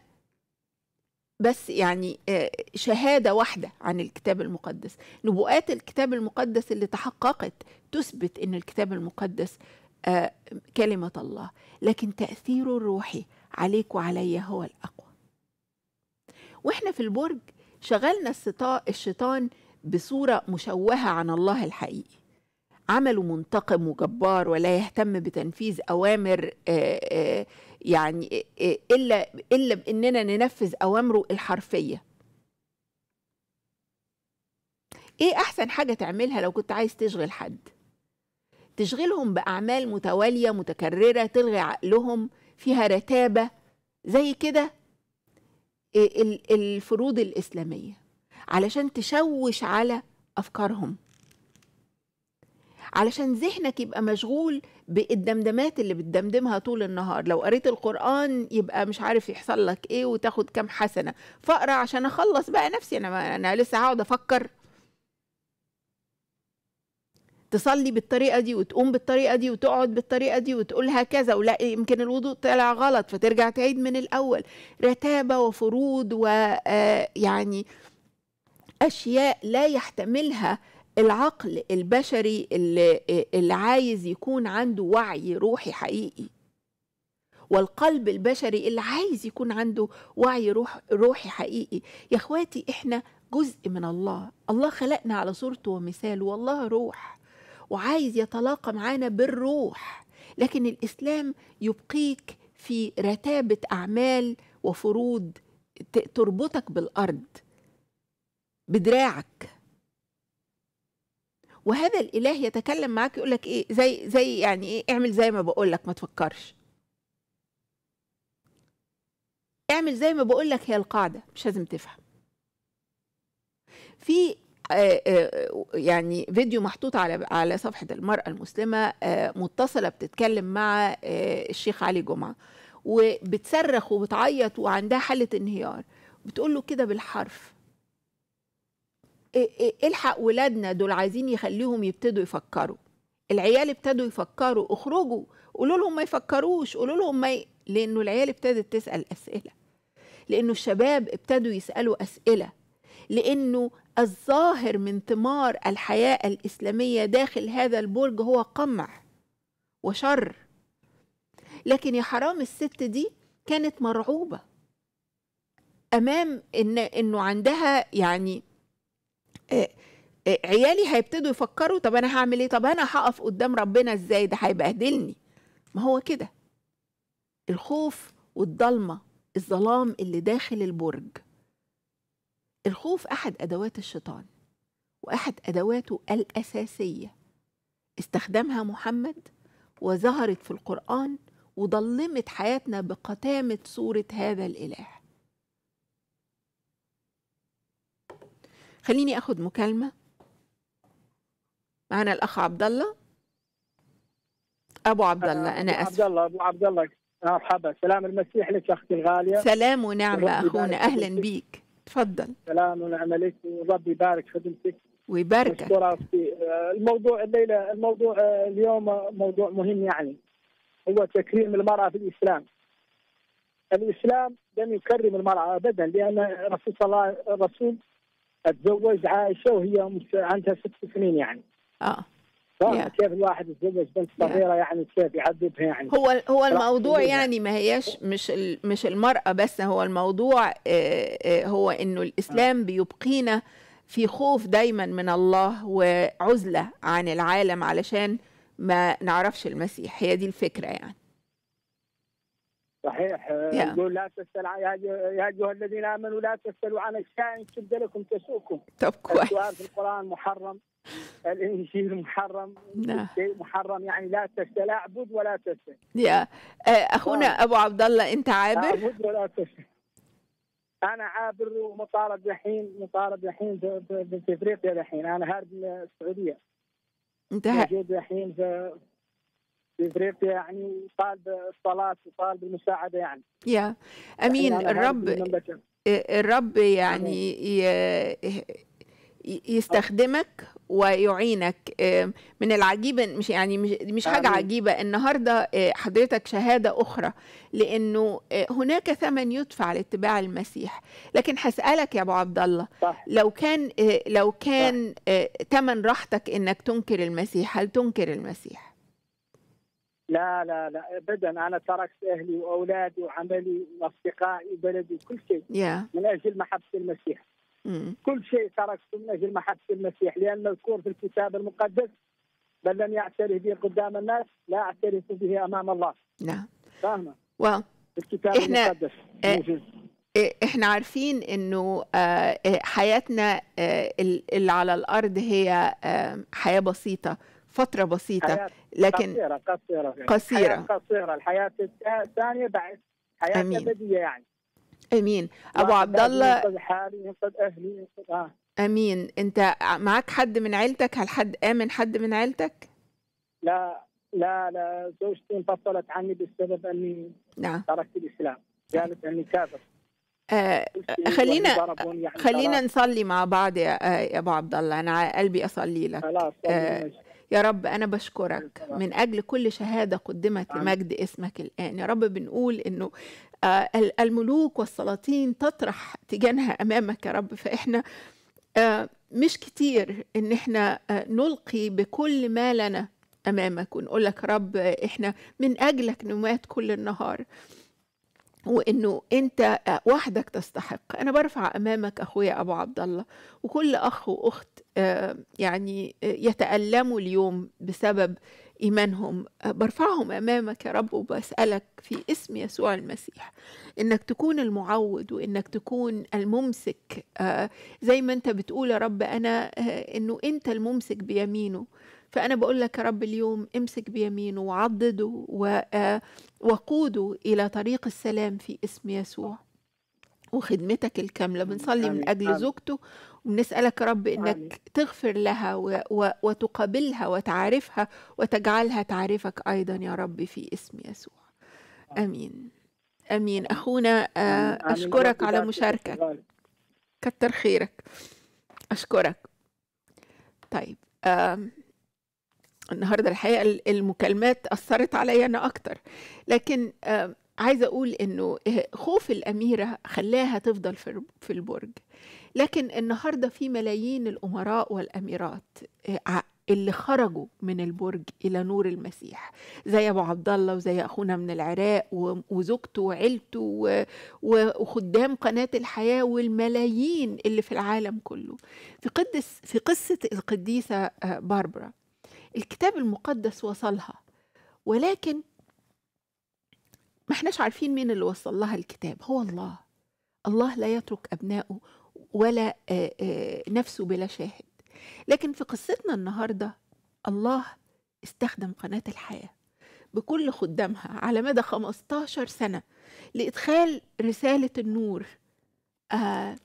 بس يعني آه، شهادة واحدة عن الكتاب المقدس نبوءات الكتاب المقدس اللي تحققت تثبت أن الكتاب المقدس آه، كلمة الله لكن تأثيره الروحي عليك وعليا هو الأقوى واحنا في البرج شغلنا الشيطان بصورة مشوهة عن الله الحقيقي عمله منتقم وجبار ولا يهتم بتنفيذ أوامر يعني إلا, إلا بإننا ننفذ أوامره الحرفية إيه أحسن حاجة تعملها لو كنت عايز تشغل حد؟ تشغلهم بأعمال متوالية متكررة تلغي عقلهم فيها رتابة زي كده الفروض الإسلامية علشان تشوش على أفكارهم علشان ذهنك يبقى مشغول بالدمدمات اللي بتدمدمها طول النهار لو قريت القرآن يبقى مش عارف يحصل لك ايه وتاخد كام حسنة فاقرا عشان اخلص بقى نفسي انا انا لسه هقعد افكر تصلي بالطريقه دي وتقوم بالطريقه دي وتقعد بالطريقه دي وتقول هكذا ولا يمكن الوضوء طلع غلط فترجع تعيد من الاول رتابه وفروض ويعني آه، اشياء لا يحتملها العقل البشري اللي, آه، اللي عايز يكون عنده وعي روحي حقيقي والقلب البشري اللي عايز يكون عنده وعي روح روحي حقيقي يا اخواتي احنا جزء من الله الله خلقنا على صورته ومثاله والله روح وعايز يتلاقى معانا بالروح لكن الاسلام يبقيك في رتابه اعمال وفروض تربطك بالارض بدراعك وهذا الاله يتكلم معاك يقول لك ايه زي زي يعني ايه اعمل زي ما بقول لك ما تفكرش اعمل زي ما بقول لك هي القاعده مش لازم تفهم في آه، آه، يعني فيديو محطوط على على صفحه المراه المسلمه آه، متصله بتتكلم مع الشيخ علي جمعه وبتصرخ وبتعيط وعندها حاله انهيار بتقول له كده بالحرف الحق ولادنا دول عايزين يخليهم يبتدوا يفكروا العيال ابتدوا يفكروا اخرجوا قولوا لهم ما يفكروش قولوا لهم ما ي... لانه العيال ابتدت تسال اسئله لانه الشباب ابتدوا يسالوا اسئله لانه الظاهر من ثمار الحياة الإسلامية داخل هذا البرج هو قمع وشر لكن يا حرام الست دي كانت مرعوبة أمام إن إنه عندها يعني عيالي هيبتدوا يفكروا طب أنا هعمل إيه؟ طب أنا هقف قدام ربنا إزاي؟ ده هيبهدلني ما هو كده الخوف والضلمة الظلام اللي داخل البرج الخوف أحد أدوات الشيطان وأحد أدواته الأساسية استخدمها محمد وظهرت في القرآن وضلمت حياتنا بقتامة صورة هذا الإله خليني أخد مكالمة معنا الأخ عبد الله أبو عبد الله أنا أسف عبد الله أبو عبد الله مرحبا سلام المسيح لك أختي الغالية سلام ونعمة أخونا أهلا بيك تفضل سلام ونعم عليك وربي يبارك خدمتك ويباركك آه، الموضوع الليلة الموضوع آه، اليوم موضوع مهم يعني هو تكريم المرأة في الإسلام الإسلام لم يكرم المرأة أبدا لأن رسول الله الرسول تزوج عائشة وهي عندها ست سنين يعني آه. كيف الواحد يتزوج بنت صغيره يعني كيف يعذبها يعني هو هو الموضوع يعني ما هياش مش مش المراه بس هو الموضوع آه، آه، هو انه الاسلام بيبقينا في خوف دايما من الله وعزله عن العالم علشان ما نعرفش المسيح هي دي الفكره يعني صحيح آه، يقول لا تسأل يا أيها الذين آمنوا لا تسألوا عن أشياء إن لكم تسؤكم طب كويس السؤال في القرآن محرم الانجيل محرم نعم. شيء محرم يعني لا تسال اعبد ولا تسال يا آه، اخونا آه. ابو عبد الله انت عابر اعبد ولا تسال انا عابر ومطارد الحين مطارد الحين في, افريقيا الحين انا هارب من السعوديه انت موجود دحين في في افريقيا يعني طالب الصلاه وطالب المساعده يعني يا امين يعني الرب الرب يعني يستخدمك ويعينك من العجيب مش يعني مش حاجه عجيبه النهارده آه، حضرتك شهاده اخرى لانه آه، هناك ثمن يدفع لاتباع المسيح لكن هسالك يا ابو عبد الله لو كان آه، لو كان ثمن راحتك انك تنكر المسيح هل تنكر المسيح لا لا لا ابدا انا تركت اهلي واولادي وعملي واصدقائي وبلدي كل شيء yeah. من اجل محبه المسيح mm. كل شيء تركته من اجل محبه المسيح لان مذكور في الكتاب المقدس بل لم يعترف به قدام الناس لا اعترف به امام الله نعم فاهمه well. الكتاب احنا المقدس إيه، موجود. إيه، احنا عارفين انه آه، إيه، حياتنا آه، اللي على الارض هي آه، حياه بسيطه فتره بسيطه حياتي. لكن قصيرة قصيرة يعني. قصيرة قصيرة الحياة الثانية بعد حياة أمين. أبدية يعني أمين أبو عبد الله حالي ينقذ أهلي ينقذ آه. أمين أنت معك حد من عيلتك هل حد آمن حد من عيلتك؟ لا لا لا زوجتي انفصلت عني بسبب أني نعم. تركت الإسلام قالت أني كافر آه خلينا يعني خلينا نصلي مع بعض يا آه، ابو عبد الله انا قلبي اصلي لك آه يا رب أنا بشكرك من أجل كل شهادة قدمت لمجد اسمك الآن يا رب بنقول إنه آه، الملوك والسلاطين تطرح تيجانها أمامك يا رب فإحنا آه، مش كتير إن إحنا آه، نلقي بكل ما لنا أمامك ونقول لك رب إحنا من أجلك نمات كل النهار وانه انت آه، وحدك تستحق انا برفع امامك اخويا ابو عبد الله وكل اخ واخت آه، يعني آه، يتالموا اليوم بسبب ايمانهم برفعهم امامك يا رب وبسالك في اسم يسوع المسيح انك تكون المعوض وانك تكون الممسك زي ما انت بتقول يا رب انا انه انت الممسك بيمينه فأنا بقول لك يا رب اليوم امسك بيمينه وعضده آه، وقوده إلى طريق السلام في اسم يسوع وخدمتك الكاملة بنصلي من أجل زوجته وبنسألك يا رب إنك تغفر لها و و وتقابلها وتعرفها وتجعلها تعرفك أيضا يا رب في اسم يسوع أمين أمين أخونا آه، أشكرك على مشاركتك كتر خيرك أشكرك طيب النهارده الحقيقه المكالمات اثرت عليا انا اكتر لكن عايزه اقول انه آه، خوف الاميره خلاها تفضل في البرج لكن النهارده في ملايين الامراء والاميرات آه، اللي خرجوا من البرج الى نور المسيح زي ابو عبد الله وزي اخونا من العراق وزوجته وعيلته وخدام قناه الحياه والملايين اللي في العالم كله في قدس في قصه القديسه آه، باربرا الكتاب المقدس وصلها ولكن ما احناش عارفين مين اللي وصل لها الكتاب هو الله الله لا يترك أبنائه ولا آه، آه، نفسه بلا شاهد لكن في قصتنا النهاردة الله استخدم قناة الحياة بكل خدامها على مدى 15 سنة لإدخال رسالة النور آه،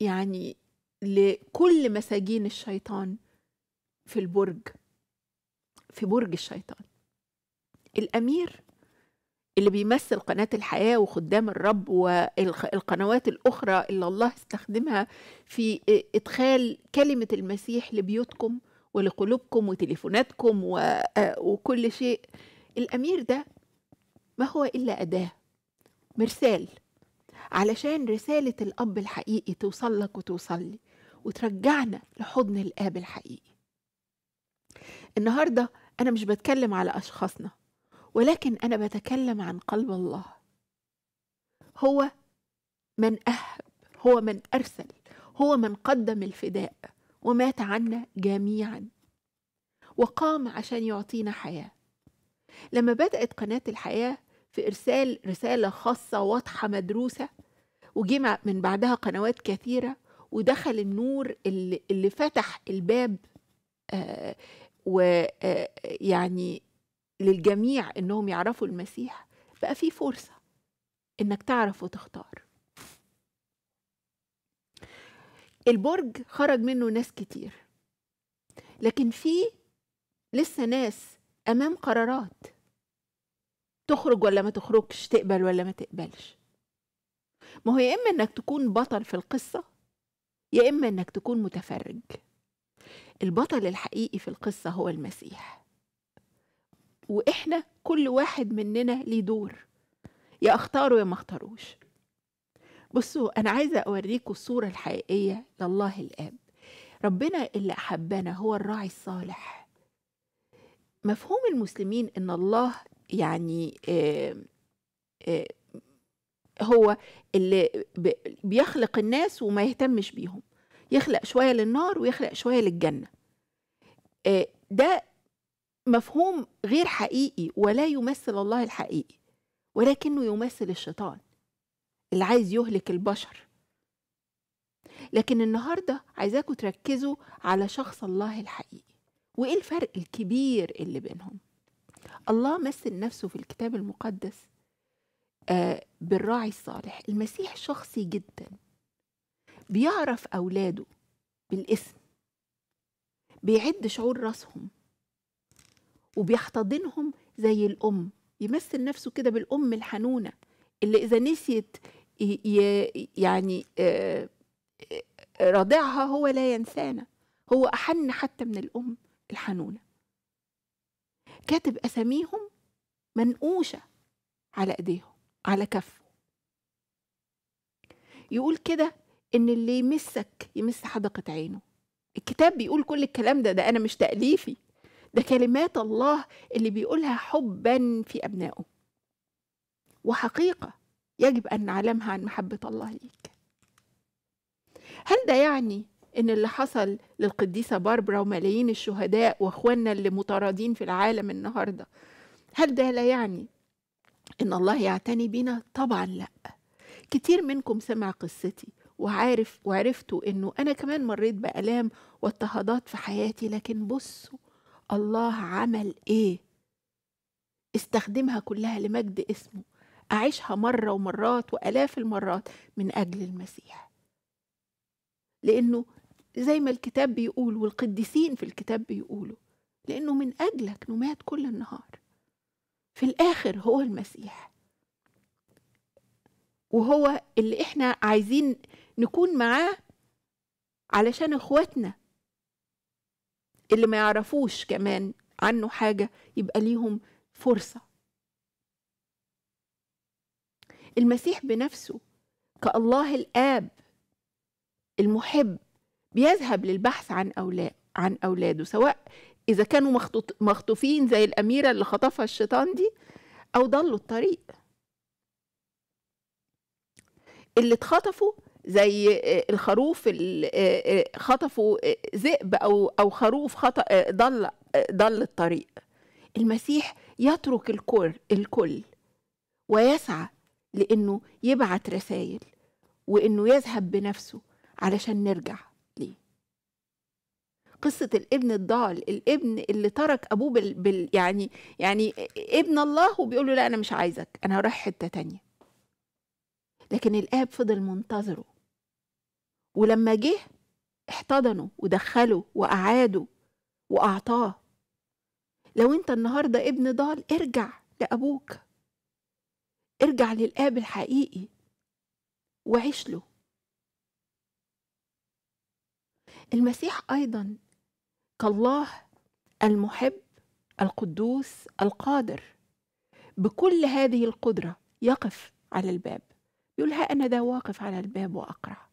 يعني لكل مساجين الشيطان في البرج في برج الشيطان الأمير اللي بيمثل قناة الحياة وخدام الرب والقنوات الأخرى اللي الله استخدمها في إدخال كلمة المسيح لبيوتكم ولقلوبكم وتليفوناتكم آه، وكل شيء الأمير ده ما هو إلا أداة مرسال علشان رسالة الأب الحقيقي توصل لك وتوصل لي وترجعنا لحضن الآب الحقيقي النهارده أنا مش بتكلم على أشخاصنا ولكن أنا بتكلم عن قلب الله هو من أهب هو من أرسل هو من قدم الفداء ومات عنا جميعا وقام عشان يعطينا حياة لما بدأت قناة الحياة في إرسال رسالة خاصة واضحة مدروسة وجمع من بعدها قنوات كثيرة ودخل النور اللي, اللي فتح الباب آه، ويعني آه، آه، للجميع انهم يعرفوا المسيح بقى في فرصه انك تعرف وتختار البرج خرج منه ناس كتير لكن في لسه ناس امام قرارات تخرج ولا ما تخرجش تقبل ولا ما تقبلش ما هو يا اما انك تكون بطل في القصه يا اما انك تكون متفرج البطل الحقيقي في القصة هو المسيح وإحنا كل واحد مننا ليه دور يا اختاره يا ما اختاروش بصوا أنا عايزة أوريكم الصورة الحقيقية لله الآب ربنا اللي أحبنا هو الراعي الصالح مفهوم المسلمين إن الله يعني آه، آه، هو اللي بيخلق الناس وما يهتمش بيهم يخلق شويه للنار ويخلق شويه للجنه آه، ده مفهوم غير حقيقي ولا يمثل الله الحقيقي ولكنه يمثل الشيطان اللي عايز يهلك البشر لكن النهارده عايزاكم تركزوا على شخص الله الحقيقي وايه الفرق الكبير اللي بينهم الله مثل نفسه في الكتاب المقدس آه، بالراعي الصالح المسيح شخصي جدا بيعرف أولاده بالاسم بيعد شعور راسهم وبيحتضنهم زي الأم يمثل نفسه كده بالأم الحنونة اللي إذا نسيت يعني آه، آه، رضعها هو لا ينسانا هو أحن حتى من الأم الحنونة كاتب أساميهم منقوشة على إيديهم على كفه يقول كده ان اللي يمسك يمس حدقه عينه الكتاب بيقول كل الكلام ده ده انا مش تاليفي ده كلمات الله اللي بيقولها حبا في ابنائه وحقيقه يجب ان نعلمها عن محبه الله ليك هل ده يعني ان اللي حصل للقديسه باربرا وملايين الشهداء واخواننا اللي مطاردين في العالم النهارده هل ده لا يعني ان الله يعتني بينا طبعا لا كتير منكم سمع قصتي وعارف وعرفتوا انه انا كمان مريت بالام واضطهادات في حياتي لكن بصوا الله عمل ايه استخدمها كلها لمجد اسمه اعيشها مره ومرات والاف المرات من اجل المسيح لانه زي ما الكتاب بيقول والقديسين في الكتاب بيقولوا لانه من اجلك نمات كل النهار في الاخر هو المسيح وهو اللي احنا عايزين نكون معاه علشان اخواتنا اللي ما يعرفوش كمان عنه حاجه يبقى ليهم فرصه المسيح بنفسه كالله الاب المحب بيذهب للبحث عن اولاد عن اولاده سواء اذا كانوا مخطوفين زي الاميره اللي خطفها الشيطان دي او ضلوا الطريق اللي اتخطفوا زي آه، الخروف آه، آه، خطفوا ذئب او او خروف خطأ ضل ضل الطريق المسيح يترك الكل الكل ويسعى لانه يبعت رسائل وانه يذهب بنفسه علشان نرجع ليه قصة الابن الضال الابن اللي ترك أبوه بال, بال يعني يعني ابن الله وبيقول له لا أنا مش عايزك أنا رايح حتة تانية لكن الآب فضل منتظره ولما جه احتضنه ودخله وأعاده وأعطاه لو أنت النهاردة ابن ضال ارجع لأبوك ارجع للآب الحقيقي وعيش له المسيح أيضا كالله المحب القدوس القادر بكل هذه القدرة يقف على الباب يقول ها أنا ده واقف على الباب وأقرع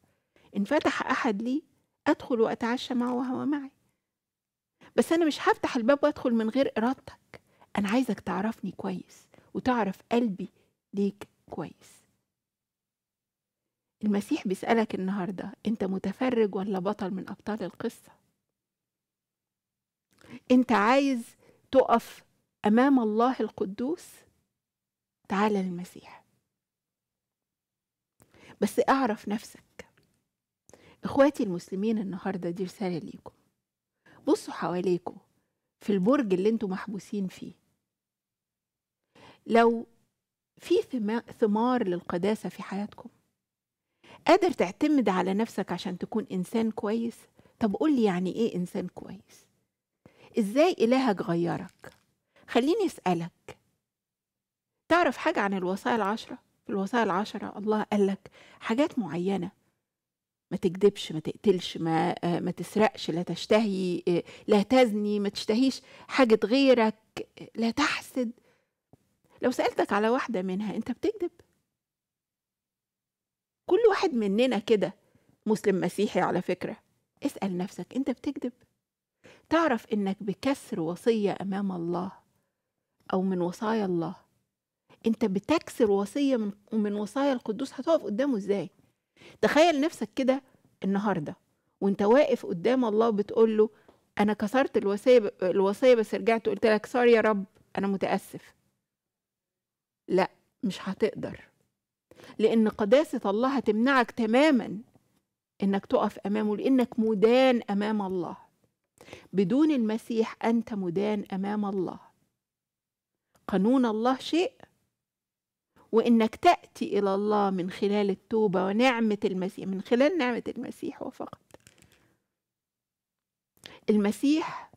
إن فتح أحد لي أدخل وأتعشى معه وهو معي بس أنا مش هفتح الباب وأدخل من غير إرادتك أنا عايزك تعرفني كويس وتعرف قلبي ليك كويس المسيح بيسألك النهاردة أنت متفرج ولا بطل من أبطال القصة أنت عايز تقف أمام الله القدوس تعال للمسيح بس اعرف نفسك اخواتي المسلمين النهارده دي رساله ليكم بصوا حواليكم في البرج اللي انتم محبوسين فيه لو في ثمار للقداسه في حياتكم قادر تعتمد على نفسك عشان تكون انسان كويس طب قول لي يعني ايه انسان كويس ازاي الهك غيرك خليني اسالك تعرف حاجه عن الوصايا العشره في الوصايا العشره الله قال لك حاجات معينه ما تكذبش ما تقتلش ما آه، ما تسرقش لا تشتهي آه، لا تزني ما تشتهيش حاجة غيرك آه، لا تحسد لو سألتك على واحدة منها أنت بتكذب كل واحد مننا كده مسلم مسيحي على فكرة اسأل نفسك أنت بتكذب تعرف أنك بكسر وصية أمام الله أو من وصايا الله أنت بتكسر وصية من, وصايا القدوس هتقف قدامه إزاي تخيل نفسك كده النهارده وانت واقف قدام الله بتقول له انا كسرت الوصيه الوصيه بس رجعت قلت لك سوري يا رب انا متاسف لا مش هتقدر لان قداسه الله هتمنعك تماما انك تقف امامه لانك مدان امام الله بدون المسيح انت مدان امام الله قانون الله شيء وإنك تأتي إلى الله من خلال التوبة ونعمة المسيح من خلال نعمة المسيح وفقط المسيح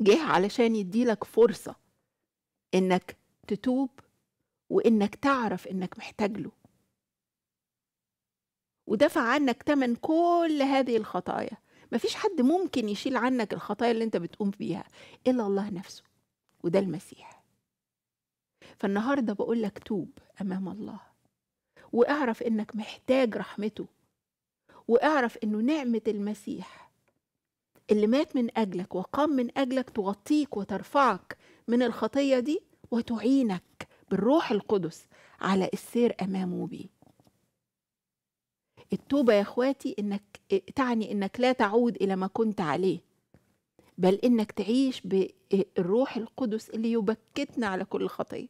جه علشان يديلك فرصة إنك تتوب وإنك تعرف إنك محتاج له ودفع عنك تمن كل هذه الخطايا مفيش حد ممكن يشيل عنك الخطايا اللي انت بتقوم بيها إلا الله نفسه وده المسيح فالنهارده بقول لك توب امام الله واعرف انك محتاج رحمته واعرف انه نعمه المسيح اللي مات من اجلك وقام من اجلك تغطيك وترفعك من الخطيه دي وتعينك بالروح القدس على السير امامه بيه التوبه يا اخواتي انك تعني انك لا تعود الى ما كنت عليه بل انك تعيش بالروح القدس اللي يبكتنا على كل خطيه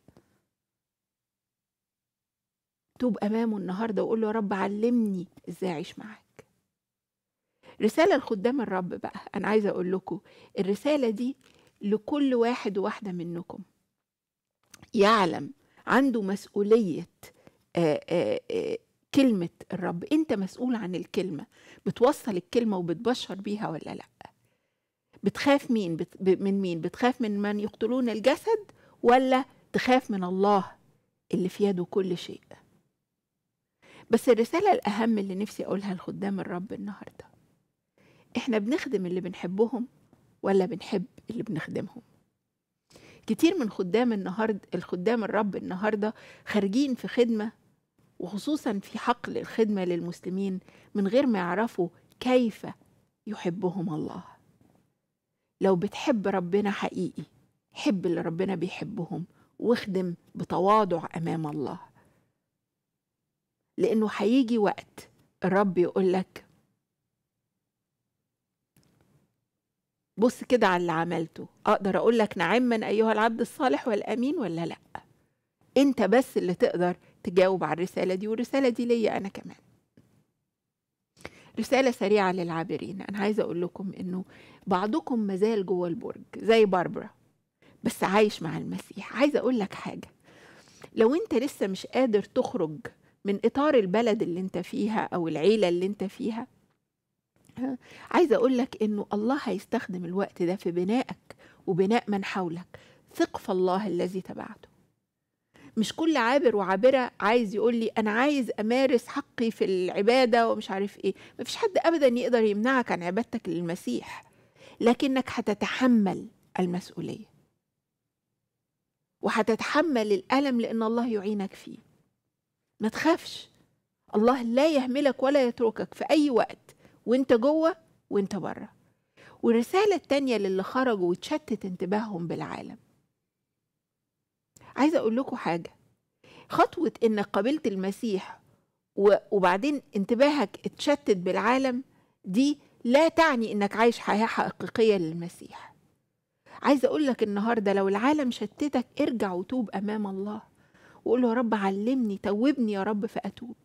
توب امامه النهارده وقول له يا رب علمني ازاي اعيش معاك رساله لخدام الرب بقى انا عايزه اقول لكم الرساله دي لكل واحد وواحده منكم يعلم عنده مسؤوليه آآ آآ كلمة الرب أنت مسؤول عن الكلمة بتوصل الكلمة وبتبشر بيها ولا لأ بتخاف مين بت... من مين بتخاف من من يقتلون الجسد ولا تخاف من الله اللي في يده كل شيء بس الرسالة الأهم اللي نفسي أقولها لخدام الرب النهاردة إحنا بنخدم اللي بنحبهم ولا بنحب اللي بنخدمهم كتير من خدام النهاردة الخدام الرب النهاردة خارجين في خدمة وخصوصا في حقل الخدمة للمسلمين من غير ما يعرفوا كيف يحبهم الله لو بتحب ربنا حقيقي حب اللي ربنا بيحبهم واخدم بتواضع أمام الله لأنه هيجي وقت الرب يقول لك بص كده على اللي عملته أقدر أقول لك نعم من أيها العبد الصالح والأمين ولا لأ أنت بس اللي تقدر تجاوب على الرسالة دي والرسالة دي ليا أنا كمان رسالة سريعة للعابرين أنا عايزة أقول لكم إنه بعضكم مازال جوه البرج زي باربرا بس عايش مع المسيح عايزة أقول لك حاجة لو أنت لسه مش قادر تخرج من اطار البلد اللي انت فيها او العيله اللي انت فيها عايزه اقول لك انه الله هيستخدم الوقت ده في بنائك وبناء من حولك ثق في الله الذي تبعته مش كل عابر وعابرة عايز يقول لي أنا عايز أمارس حقي في العبادة ومش عارف إيه مفيش حد أبدا يقدر يمنعك عن عبادتك للمسيح لكنك هتتحمل المسؤولية وهتتحمل الألم لأن الله يعينك فيه ما تخافش الله لا يهملك ولا يتركك في أي وقت وانت جوه وانت بره والرسالة التانية للي خرجوا وتشتت انتباههم بالعالم عايزة أقول لكم حاجة خطوة إنك قبلت المسيح وبعدين انتباهك اتشتت بالعالم دي لا تعني إنك عايش حياة حقيقية للمسيح عايزة أقول لك النهاردة لو العالم شتتك ارجع وتوب أمام الله واقول له يا رب علمني توبني يا رب فأتوب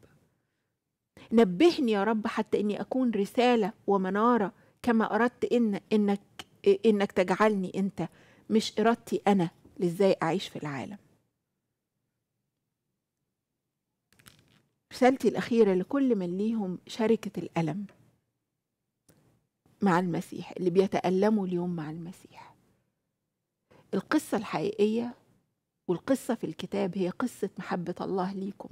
نبهني يا رب حتى إني أكون رسالة ومنارة كما أردت إن إنك إنك تجعلني أنت مش إرادتي أنا لإزاي أعيش في العالم رسالتي الأخيرة لكل من ليهم شركة الألم مع المسيح اللي بيتألموا اليوم مع المسيح القصة الحقيقية والقصة في الكتاب هي قصة محبة الله ليكم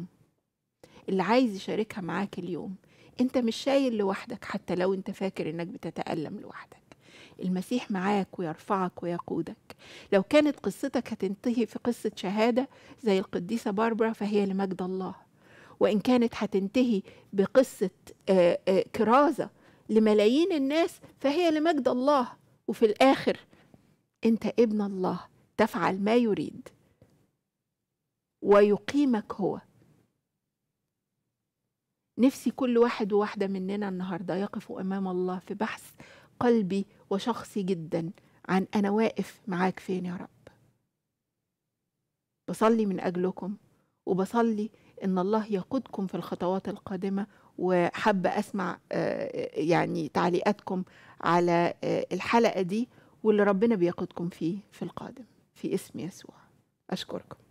اللي عايز يشاركها معاك اليوم انت مش شايل لوحدك حتى لو انت فاكر انك بتتألم لوحدك المسيح معاك ويرفعك ويقودك لو كانت قصتك هتنتهي في قصة شهادة زي القديسة باربرا فهي لمجد الله وإن كانت هتنتهي بقصة آه، آه، كرازة لملايين الناس فهي لمجد الله وفي الآخر أنت ابن الله تفعل ما يريد ويقيمك هو نفسي كل واحد وواحدة مننا النهاردة يقف أمام الله في بحث قلبي وشخصي جدا عن أنا واقف معاك فين يا رب بصلي من أجلكم وبصلي إن الله يقودكم في الخطوات القادمة وحابة أسمع آه، يعني تعليقاتكم على آه، الحلقة دي واللي ربنا بيقودكم فيه في القادم في اسم يسوع أشكركم